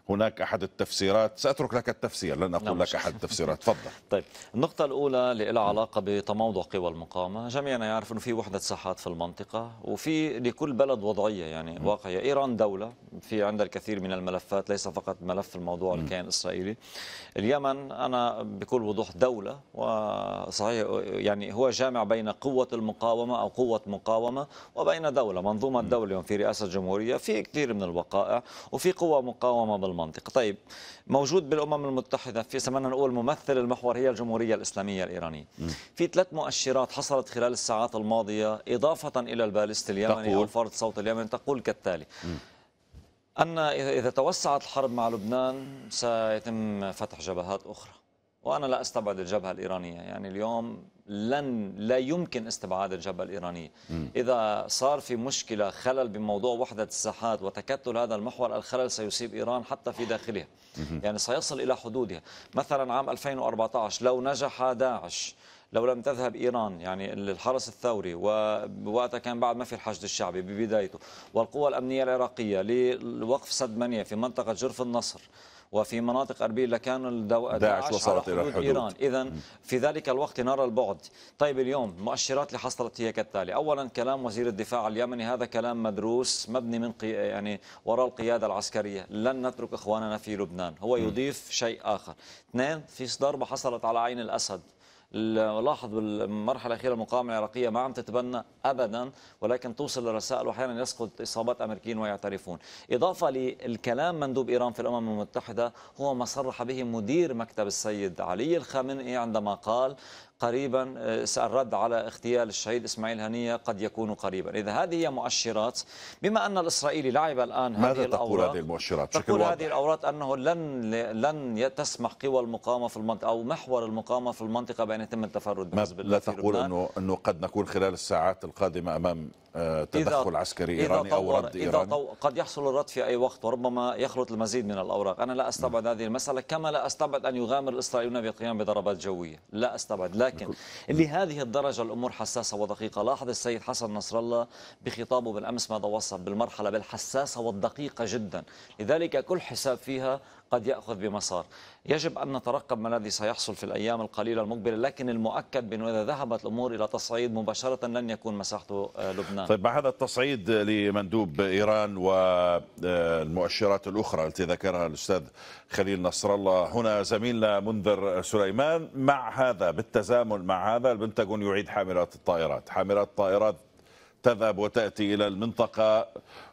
A: هناك أحد التفسيرات سأترك لك التفسير لن أقول نعم، لك أحد التفسيرات <laughs> تفضل طيب
D: النقطة الأولى اللي لها علاقة بتموضع قوى المقاومة جميعنا يعرف أنه في وحدة ساحات في المنطقة وفي لكل بلد وضعية يعني واقعية إيران دولة في عندها الكثير من الملفات ليس فقط ملف الموضوع الكيان الإسرائيلي اليمن أنا بكل وضوح دولة وصحيح يعني هو جامع بين قوة المقاومة أو قوة مقاومة وبين دولة منظومة دولة في رئاسة جمهورية في كثير من الوقائع وفي قوى مقاومة المنطقة طيب موجود بالأمم المتحدة في سمعنا نقول ممثل المحور هي الجمهورية الإسلامية الإيرانية م. في ثلاث مؤشرات حصلت خلال الساعات الماضية إضافة إلى البالست اليمني تقول. أو فرض صوت اليمن تقول كالتالي م. أن إذا توسعت الحرب مع لبنان سيتم فتح جبهات أخرى وأنا لا أستبعد الجبهة الإيرانية يعني اليوم لن لا يمكن استبعاد الجبهة الإيرانية م. إذا صار في مشكلة خلل بموضوع وحدة الساحات وتكتل هذا المحور الخلل سيصيب إيران حتى في داخلها م. يعني سيصل إلى حدودها مثلا عام 2014 لو نجح داعش لو لم تذهب إيران يعني الحرس الثوري ووقتها كان بعد ما في الحشد الشعبي ببدايته والقوى الأمنية العراقية لوقف سد منيع في منطقة جرف النصر وفي مناطق أربيل لكان داعش وصلت إلى حدود إيران إذا في ذلك الوقت نرى البعد طيب اليوم مؤشرات اللي حصلت هي كالتالي أولا كلام وزير الدفاع اليمني هذا كلام مدروس مبني من قي... يعني وراء القيادة العسكرية لن نترك إخواننا في لبنان هو يضيف شيء آخر اثنين في ضربه حصلت على عين الأسد لاحظ بالمرحله الاخيره المقاومه العراقيه ما عم تتبنى ابدا ولكن توصل الرسائل واحيانا يسقط اصابات امريكيين ويعترفون اضافه للكلام مندوب ايران في الامم المتحده هو ما صرح به مدير مكتب السيد علي الخامنئي عندما قال قريبا آه، الرد على اغتيال الشهيد إسماعيل هنية قد يكون قريبا إذا هذه هي مؤشرات بما أن الإسرائيلي لعب الآن هذه ماذا تقول هذه المؤشرات بشكل تقول واضح. هذه الأوراق أنه لن لن تسمح قوى المقاومة في المنطقة أو محور المقاومة في المنطقة بأن يتم التفرد بحزب لا تقول أنه
A: أنه قد نكون خلال الساعات القادمة أمام آه، تدخل عسكري إيراني إذا أو رد إيراني إذا
D: قد يحصل الرد في أي وقت وربما يخلط المزيد من الأوراق أنا لا أستبعد نعم. هذه المسألة كما لا أستبعد أن يغامر الإسرائيليون بالقيام بضربات جوية لا أستبعد لكن لكن لهذه الدرجة الأمور حساسة ودقيقة لاحظ السيد حسن نصر الله بخطابه بالأمس ماذا وصف بالمرحلة بالحساسة والدقيقة جدا لذلك كل حساب فيها قد يأخذ بمسار يجب أن نترقب ما الذي سيحصل في الأيام القليلة المقبلة لكن المؤكد بأنه إذا ذهبت الأمور إلى تصعيد مباشرة لن يكون مساحته آه، لبنان طيب
A: مع هذا التصعيد لمندوب إيران والمؤشرات الأخرى التي ذكرها الأستاذ خليل نصر الله هنا زميلنا منذر سليمان مع هذا بالتزامن مع هذا البنتاغون يعيد حاملات الطائرات حاملات طائرات تذهب وتاتي الى المنطقه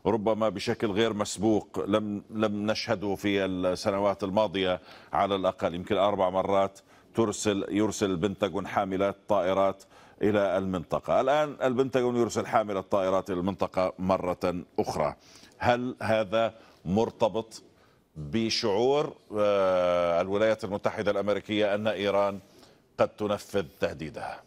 A: ربما بشكل غير مسبوق لم لم نشهده في السنوات الماضيه على الاقل يمكن اربع مرات ترسل يرسل البنتاغون حاملات طائرات الى المنطقه، الان البنتاغون يرسل حامله طائرات الى المنطقه مره اخرى. هل هذا مرتبط بشعور آه، الولايات المتحده الامريكيه ان ايران قد تنفذ تهديدها؟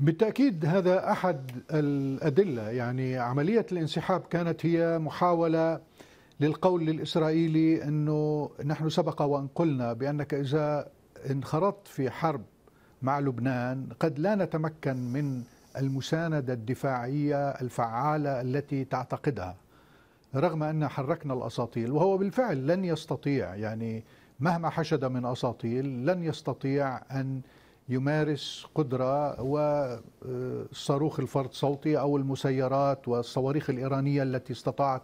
E: بالتأكيد هذا أحد الأدلة يعني عملية الانسحاب كانت هي محاولة للقول الإسرائيلي أنه نحن سبق وأن قلنا بأنك إذا انخرطت في حرب مع لبنان قد لا نتمكن من المساندة الدفاعية الفعالة التي تعتقدها رغم أن حركنا الأساطيل وهو بالفعل لن يستطيع يعني مهما حشد من أساطيل لن يستطيع أن يمارس قدرة وصاروخ آه، الفرد صوتي أو المسيرات والصواريخ الإيرانية التي استطاعت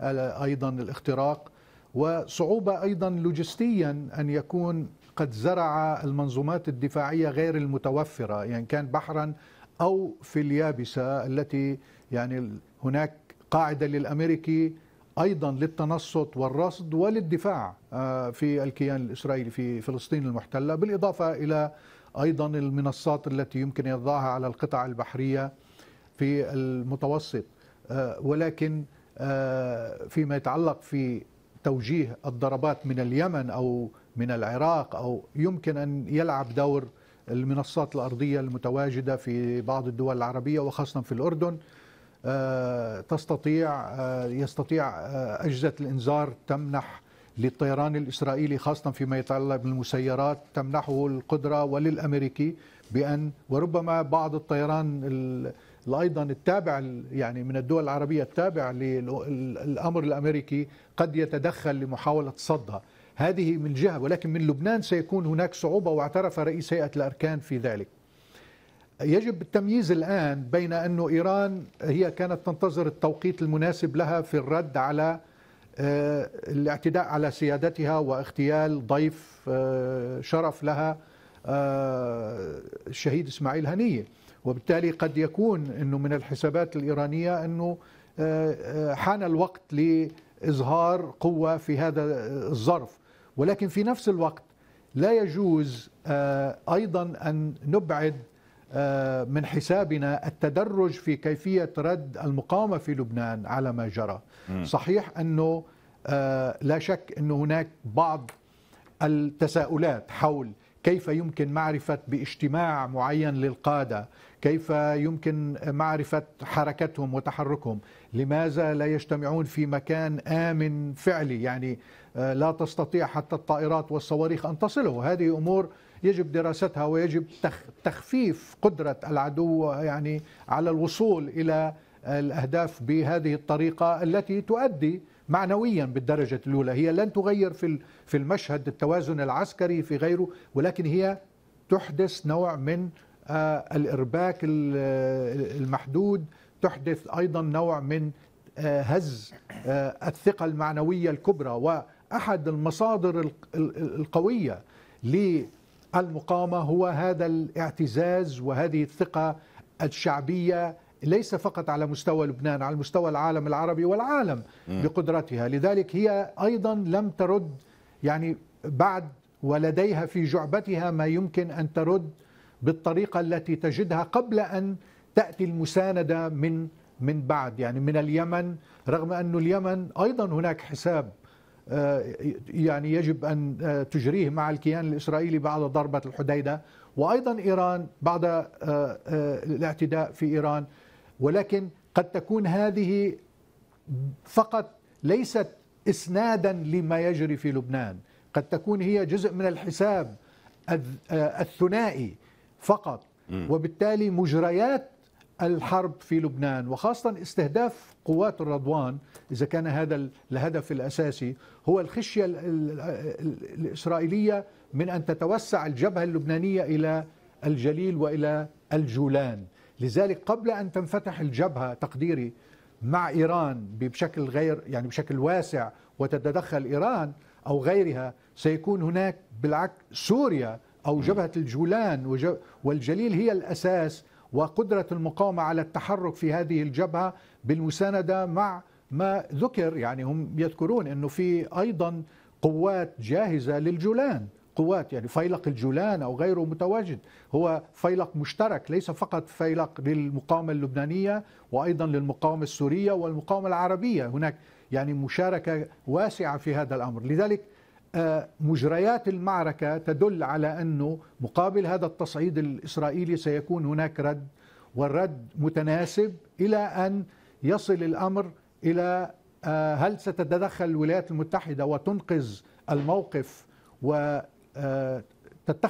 E: أيضا الاختراق وصعوبة أيضا لوجستيا أن يكون قد زرع المنظومات الدفاعية غير المتوفرة يعني كان بحرا أو في اليابسة التي يعني هناك قاعدة للأمريكي ايضا للتنصت والرصد وللدفاع آه، في الكيان الاسرائيلي في فلسطين المحتله بالاضافه الى أيضا المنصات التي يمكن يضعها على القطع البحرية في المتوسط آه، ولكن آه، فيما يتعلق في توجيه الضربات من اليمن أو من العراق أو يمكن أن يلعب دور المنصات الأرضية المتواجدة في بعض الدول العربية وخاصة في الأردن آه، تستطيع يستطيع أجهزة الإنذار تمنح للطيران الإسرائيلي خاصة فيما يتعلق بالمسيرات تمنحه القدرة وللأمريكي بأن وربما بعض الطيران ايضا التابع يعني من الدول العربيه التابع للامر الامريكي قد يتدخل لمحاوله صدها هذه من جهه ولكن من لبنان سيكون هناك صعوبه واعترف رئيس هيئه الاركان في ذلك. يجب التمييز الان بين انه ايران هي كانت تنتظر التوقيت المناسب لها في الرد على آه، الاعتداء على سيادتها واغتيال ضيف آه، شرف لها آه، الشهيد اسماعيل هنيه وبالتالي قد يكون انه من الحسابات الايرانيه انه حان الوقت لاظهار قوه في هذا الظرف ولكن في نفس الوقت لا يجوز ايضا ان نبعد آه، من حسابنا التدرج في كيفية رد المقاومة في لبنان على ما جرى صحيح أنه آه، لا شك أن هناك بعض التساؤلات حول كيف يمكن معرفة باجتماع معين للقادة كيف يمكن معرفة حركتهم وتحركهم لماذا لا يجتمعون في مكان آمن فعلي يعني آه، لا تستطيع حتى الطائرات والصواريخ أن تصله هذه أمور يجب دراستها ويجب تخفيف قدرة العدو يعني على الوصول إلى الأهداف بهذه الطريقة التي تؤدي معنويا بالدرجة الأولى هي لن تغير في في المشهد التوازن العسكري في غيره ولكن هي تحدث نوع من آه، الإرباك المحدود تحدث أيضا نوع من آه، هز آه، الثقة المعنوية الكبرى وأحد المصادر القوية المقاومة هو هذا الاعتزاز وهذه الثقة الشعبية ليس فقط على مستوى لبنان على مستوى العالم العربي والعالم بقدرتها لذلك هي أيضا لم ترد يعني بعد ولديها في جعبتها ما يمكن أن ترد بالطريقة التي تجدها قبل أن تأتي المساندة من من بعد يعني من اليمن رغم أن اليمن أيضا هناك حساب آه، يعني يجب أن آه، تجريه مع الكيان الإسرائيلي بعد ضربة الحديدة وأيضا إيران بعد آه، الاعتداء في إيران ولكن قد تكون هذه فقط ليست إسنادا لما يجري في لبنان قد تكون هي جزء من الحساب الثنائي فقط وبالتالي مجريات الحرب في لبنان وخاصة استهداف قوات الرضوان إذا كان هذا الهدف الأساسي هو الخشية الإسرائيلية من أن تتوسع الجبهة اللبنانية إلى الجليل وإلى الجولان لذلك قبل أن تنفتح الجبهة تقديري مع إيران بشكل غير يعني بشكل واسع وتتدخل إيران أو غيرها سيكون هناك بالعكس سوريا أو جبهة الجولان والجليل هي الأساس وقدرة المقاومة على التحرك في هذه الجبهة بالمساندة مع ما ذكر يعني هم يذكرون أنه في أيضا قوات جاهزة للجولان قوات يعني فيلق الجولان أو غيره متواجد هو فيلق مشترك ليس فقط فيلق للمقاومة اللبنانية وأيضا للمقاومة السورية والمقاومة العربية هناك يعني مشاركة واسعة في هذا الأمر لذلك مجريات المعركة تدل على أنه مقابل هذا التصعيد الإسرائيلي سيكون هناك رد والرد متناسب إلى أن يصل الأمر إلى آه، هل ستتدخل الولايات المتحدة وتنقذ الموقف وتتخذ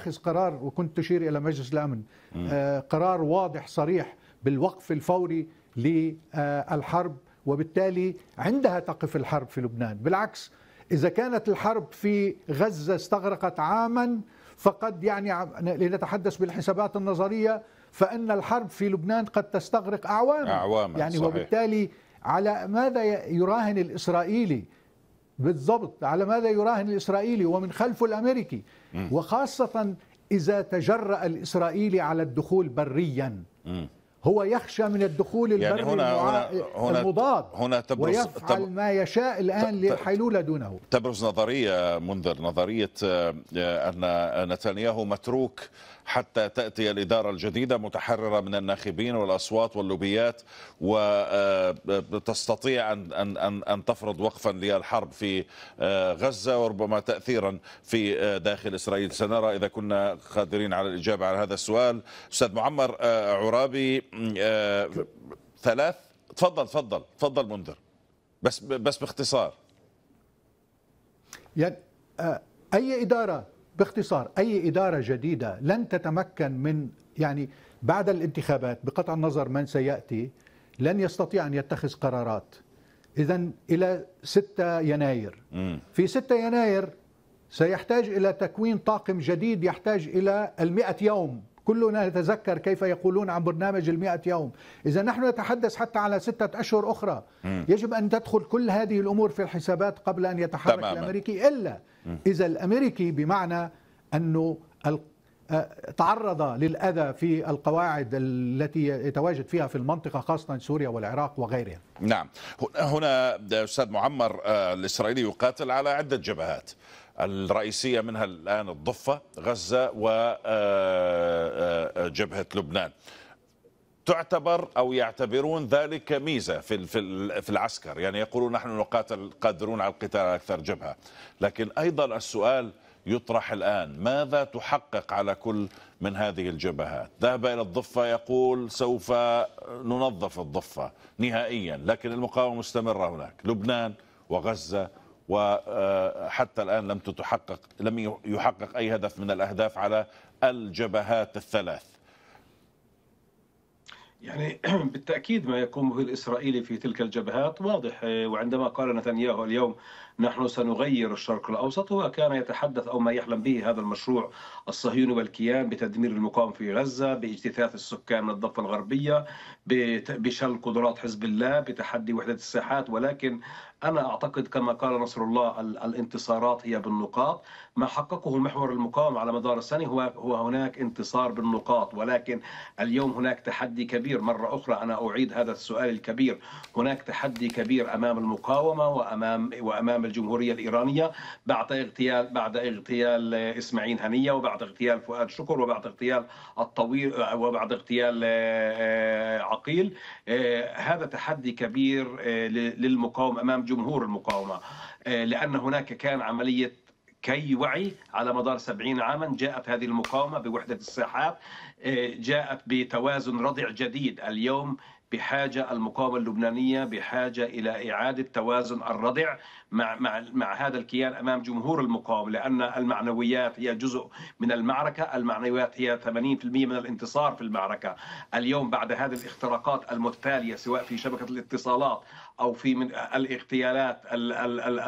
E: آه، قرار وكنت تشير إلى مجلس الأمن آه، قرار واضح صريح بالوقف الفوري للحرب وبالتالي عندها تقف الحرب في لبنان بالعكس إذا كانت الحرب في غزة استغرقت عاما فقد يعني لنتحدث بالحسابات النظرية فإن الحرب في لبنان قد تستغرق أعواما أعواما يعني صحيح. وبالتالي على ماذا يراهن الإسرائيلي بالضبط على ماذا يراهن الإسرائيلي ومن خلفه الأمريكي وخاصة إذا تجرأ الإسرائيلي على الدخول بريا م. هو يخشى من الدخول البري يعني هنا هنا هنا المضاد هنا تبرز ويفعل تب ما يشاء الان للحيلوله دونه
A: تبرز نظريه منذر نظريه آه، آه، ان آه، نتنياهو متروك حتى تاتي الاداره الجديده متحرره من الناخبين والاصوات واللوبيات وتستطيع ان ان ان تفرض وقفا للحرب في غزه وربما تاثيرا في داخل اسرائيل سنرى اذا كنا قادرين على الاجابه على هذا السؤال استاذ معمر عرابي آه، ثلاث تفضل تفضل تفضل منذر بس بس باختصار
E: يعني آه، اي اداره باختصار اي اداره جديده لن تتمكن من يعني بعد الانتخابات بقطع النظر من سياتي لن يستطيع ان يتخذ قرارات اذا الى 6 يناير في 6 يناير سيحتاج الى تكوين طاقم جديد يحتاج الى ال 100 يوم كلنا نتذكر كيف يقولون عن برنامج المئة يوم إذا نحن نتحدث حتى على ستة أشهر أخرى يجب أن تدخل كل هذه الأمور في الحسابات قبل أن يتحرك تماما. الأمريكي إلا إذا الأمريكي بمعنى أنه تعرض للأذى في القواعد التي يتواجد فيها في المنطقة خاصة سوريا والعراق وغيرها
A: نعم هنا أستاذ معمر آه، الإسرائيلي يقاتل على عدة جبهات الرئيسية منها الآن الضفة غزة وجبهة آه، آه، آه، لبنان تعتبر او يعتبرون ذلك ميزه في في العسكر، يعني يقولون نحن نقاتل قادرون على القتال على اكثر جبهه، لكن ايضا السؤال يطرح الان ماذا تحقق على كل من هذه الجبهات؟ ذهب الى الضفه يقول سوف ننظف الضفه نهائيا، لكن المقاومه مستمره هناك، لبنان وغزه وحتى الآن لم تتحقق لم يحقق أي هدف من الأهداف على الجبهات الثلاث
C: يعني <clears throat> بالتأكيد ما يقوم به الإسرائيلي في تلك الجبهات واضح وعندما قال نتنياهو اليوم نحن سنغير الشرق الأوسط هو كان يتحدث أو ما يحلم به هذا المشروع الصهيوني والكيان بتدمير المقاوم في غزة باجتثاث السكان من الضفة الغربية بشل قدرات حزب الله بتحدي وحدة الساحات ولكن أنا أعتقد كما قال نصر الله الانتصارات هي بالنقاط ما حققه محور المقاومة على مدار السنة هو, هو هناك انتصار بالنقاط ولكن اليوم هناك تحدي كبير مرة أخرى أنا أعيد هذا السؤال الكبير هناك تحدي كبير أمام المقاومة وأمام وأمام الجمهورية الإيرانية بعد اغتيال بعد اغتيال إسماعيل هنية وبعد اغتيال فؤاد شكر وبعد اغتيال الطويل وبعد اغتيال آه، عقيل آه، هذا تحدي كبير آه، للمقاومة أمام جمهورية جمهور المقاومة آه، لأن هناك كان عملية كي وعي على مدار سبعين عاما جاءت هذه المقاومة بوحدة الساحات آه، جاءت بتوازن رضع جديد اليوم بحاجه المقاومه اللبنانيه بحاجه الى اعاده توازن الردع مع مع مع هذا الكيان امام جمهور المقاومه لان المعنويات هي جزء من المعركه، المعنويات هي 80% من الانتصار في المعركه. اليوم بعد هذه الاختراقات المتتاليه سواء في شبكه الاتصالات او في من الاغتيالات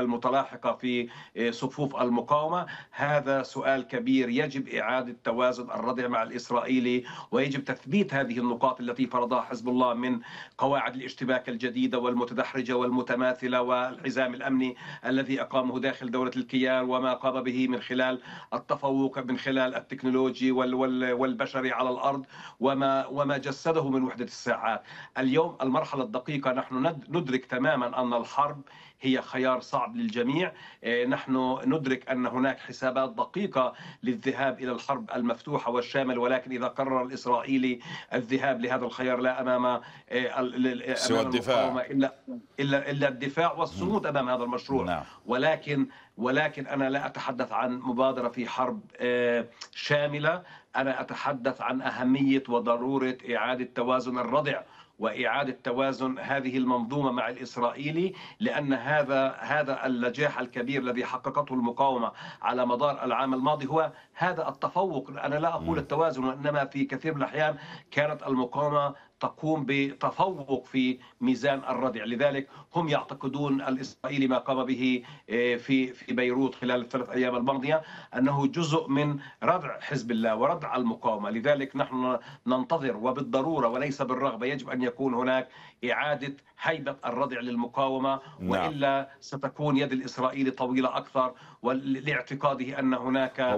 C: المتلاحقه في آه، صفوف المقاومه هذا سؤال كبير يجب اعاده توازن الردع مع الاسرائيلي ويجب تثبيت هذه النقاط التي فرضها حزب الله من قواعد الاشتباك الجديده والمتدحرجه والمتماثله والحزام الامني الذي اقامه داخل دوله الكيان وما قام به من خلال التفوق من خلال التكنولوجي والبشري على الارض وما وما جسده من وحده الساعات اليوم المرحله الدقيقه نحن ندرك ندرك تماما أن الحرب هي خيار صعب للجميع آه، نحن ندرك أن هناك حسابات دقيقة للذهاب إلى الحرب المفتوحة والشامل ولكن إذا قرر الإسرائيلي الذهاب لهذا الخيار لا أمام آه، سوى الدفاع إلا, إلا, إلا الدفاع والصمود أمام هذا المشروع نعم. ولكن ولكن أنا لا أتحدث عن مبادرة في حرب آه، شاملة أنا أتحدث عن أهمية وضرورة إعادة توازن الردع واعاده توازن هذه المنظومه مع الاسرائيلي لان هذا هذا النجاح الكبير الذي حققته المقاومه على مدار العام الماضي هو هذا التفوق انا لا اقول التوازن وانما في كثير من الاحيان كانت المقاومه تقوم بتفوق في ميزان الردع لذلك هم يعتقدون الإسرائيلي ما قام به آه، في في بيروت خلال الثلاث أيام الماضية أنه جزء من ردع حزب الله وردع المقاومة لذلك نحن ننتظر وبالضرورة وليس بالرغبة يجب أن يكون هناك إعادة هيبة الردع للمقاومة نعم. وإلا ستكون يد الإسرائيلي طويلة أكثر ولاعتقاده أن هناك آه،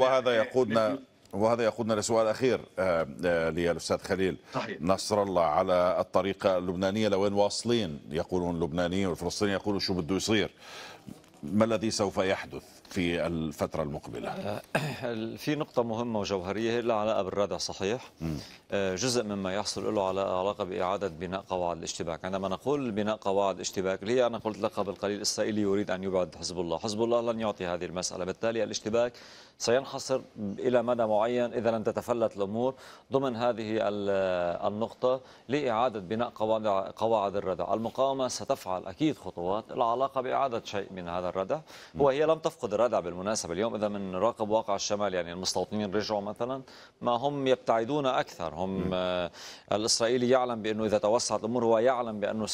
C: وهذا آه، يقودنا
A: وهذا يقودنا لسؤال اخير آه، آه، للاستاذ خليل صحيح. نصر الله على الطريقه اللبنانيه لوين واصلين يقولون اللبنانيين والفلسطينيين يقولوا شو بده يصير ما الذي سوف يحدث في الفترة المقبلة آه، في نقطة مهمة وجوهرية هي لها علاقة بالردع
D: صحيح آه، جزء مما يحصل له على علاقة بإعادة بناء قواعد الاشتباك عندما نقول بناء قواعد الاشتباك اللي هي أنا قلت لك قبل قليل الإسرائيلي يريد أن يبعد حزب الله حزب الله لن يعطي هذه المسألة بالتالي الاشتباك سينحصر إلى مدى معين إذا لم تتفلت الأمور ضمن هذه النقطة لإعادة بناء قواعد قواعد الردع المقاومة ستفعل أكيد خطوات العلاقة بإعادة شيء من هذا الردع وهي لم تفقد الردع بالمناسبة اليوم إذا من راقب واقع الشمال يعني المستوطنين رجعوا مثلا ما هم يبتعدون أكثر هم آه، الإسرائيلي يعلم بأنه إذا توسعت الأمور هو يعلم بأنه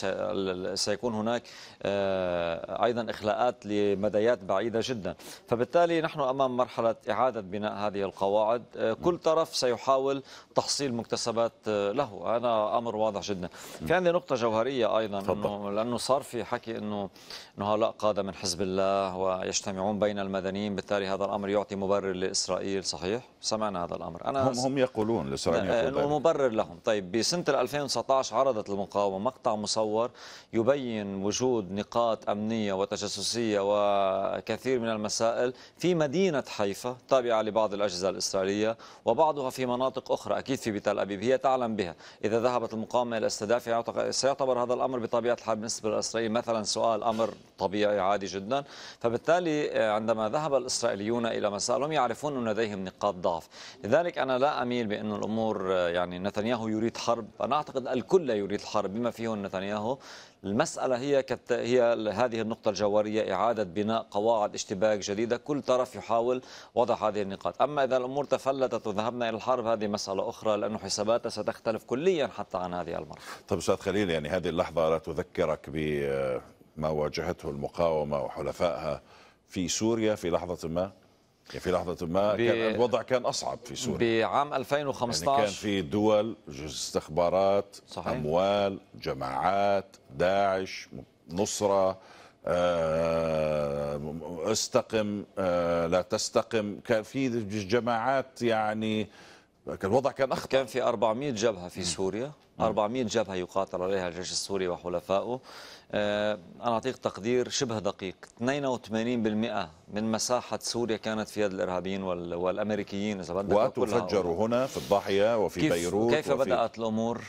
D: سيكون هناك آه، أيضا إخلاءات لمديات بعيدة جدا فبالتالي نحن أمام مرحلة إعادة بناء هذه القواعد آه، كل طرف سيحاول تحصيل مكتسبات له هذا أمر واضح جدا في عندي نقطة جوهرية أيضا أنه لأنه صار في حكي أنه أنه هؤلاء قادة من حزب الله ويجتمعون بين من المدنيين بالتالي هذا الأمر يعطي مبرر لإسرائيل صحيح سمعنا هذا الأمر أنا هم, هم
A: يقولون الإسرائيليين يقولون
D: مبرر لهم طيب بسنة 2019 عرضت المقاومة مقطع مصور يبين وجود نقاط أمنية وتجسسية وكثير من المسائل في مدينة حيفا تابعة لبعض الأجهزة الإسرائيلية وبعضها في مناطق أخرى أكيد في بتل أبيب هي تعلم بها إذا ذهبت المقاومة إلى استهدافها سيعتبر هذا الأمر بطبيعة الحال بالنسبة لإسرائيل مثلا سؤال أمر طبيعي عادي جدا فبالتالي آه، عندما ذهب الإسرائيليون إلى مسارهم يعرفون أن لديهم نقاط ضعف لذلك أنا لا أميل بأن الأمور يعني نتنياهو يريد حرب أنا أعتقد الكل يريد الحرب بما فيهم نتنياهو المسألة هي كت... هي هذه النقطة الجوهرية إعادة بناء قواعد اشتباك جديدة كل طرف يحاول وضع هذه النقاط أما إذا الأمور تفلتت وذهبنا إلى الحرب هذه مسألة أخرى لانه حساباتها ستختلف كليا حتى عن هذه المرة
A: طيب أستاذ خليل يعني هذه اللحظة لا تذكرك بما واجهته المقاومة وحلفائها في سوريا في لحظة ما يعني في لحظة ما ب... كان الوضع
D: كان أصعب في سوريا بعام 2015 يعني كان
A: في دول استخبارات صحيح. أموال جماعات داعش نصرة آه، استقم آه، لا تستقم كان في جماعات يعني كان الوضع كان
D: اخطر كان في 400 جبهه في سوريا 400 جبهه يقاتل عليها الجيش السوري وحلفائه آه، أنا أعطيك تقدير شبه دقيق 82% من مساحة سوريا كانت في يد الإرهابيين والأمريكيين إذا بدك وتفجروا هنا
A: في الضاحية وفي كيف بيروت كيف وفي بدأت
D: الأمور؟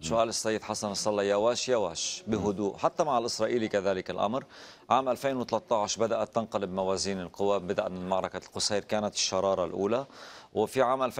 D: سؤال السيد حسن الصلى يواش يواش بهدوء حتى مع الإسرائيلي كذلك الأمر عام 2013 بدأت تنقلب موازين القوى بدأ من معركة القصير كانت الشرارة الأولى وفي عام 2015-2016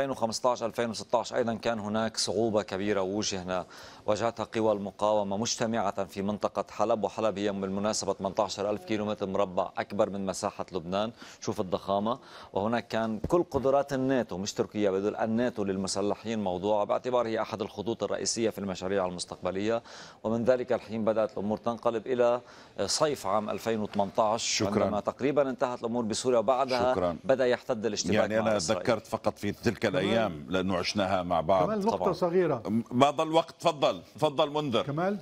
D: أيضا كان هناك صعوبة كبيرة وجهنا واجهتها قوى المقاومة مجتمعة في منطقة حلب وحلب هي بالمناسبة 18 ألف كيلومتر مربع أكبر من مساحة لبنان شوف الضخامة وهناك كان كل قدرات الناتو مش تركيا بدل الناتو للمسلحين موضوعة باعتبار هي أحد الخطوط الرئيسية في المشاريع المستقبلية ومن ذلك الحين بدأت الأمور تنقلب إلى صيف عام 2018 شكرا عندما تقريبا انتهت الامور بسوريا وبعدها شكرا. بدا يحتد الاشتباك يعني انا تذكرت
A: فقط في تلك الايام لانه عشناها مع بعض كمال نقطه طبعا. صغيره بعض الوقت تفضل تفضل منذر كمال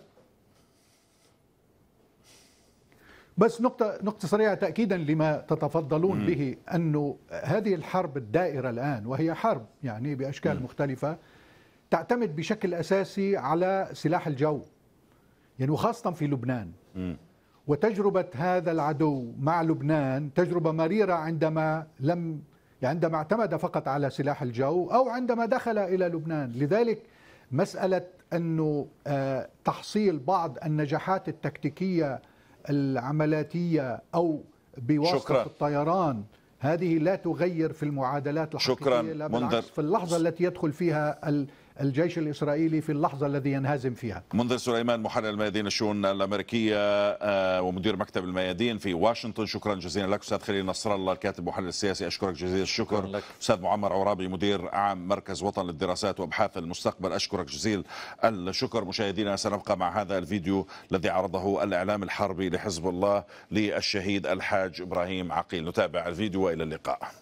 E: بس نقطة نقطة سريعة تأكيدا لما تتفضلون به أنه هذه الحرب الدائرة الآن وهي حرب يعني بأشكال مختلفة تعتمد بشكل أساسي على سلاح الجو يعني وخاصة في لبنان مم. وتجربة هذا العدو مع لبنان تجربة مريرة عندما لم يعني عندما اعتمد فقط على سلاح الجو أو عندما دخل إلى لبنان لذلك مسألة أنه آه، تحصيل بعض النجاحات التكتيكية العملاتية أو بواسطة شكرا. الطيران هذه لا تغير في المعادلات الحقيقية شكرا لا منذر في اللحظة التي يدخل فيها ال الجيش الإسرائيلي في اللحظة الذي ينهزم فيها
A: منذر سليمان محلل ميادين الشؤون الأمريكية آه، ومدير مكتب الميادين في واشنطن شكرا جزيلا لك أستاذ خليل نصر الله الكاتب المحلل السياسي أشكرك جزيل الشكر لك. أستاذ معمر عرابي مدير عام مركز وطن للدراسات وأبحاث المستقبل أشكرك جزيل الشكر مشاهدينا سنبقى مع هذا الفيديو الذي عرضه الإعلام الحربي لحزب الله للشهيد الحاج إبراهيم عقيل نتابع الفيديو وإلى اللقاء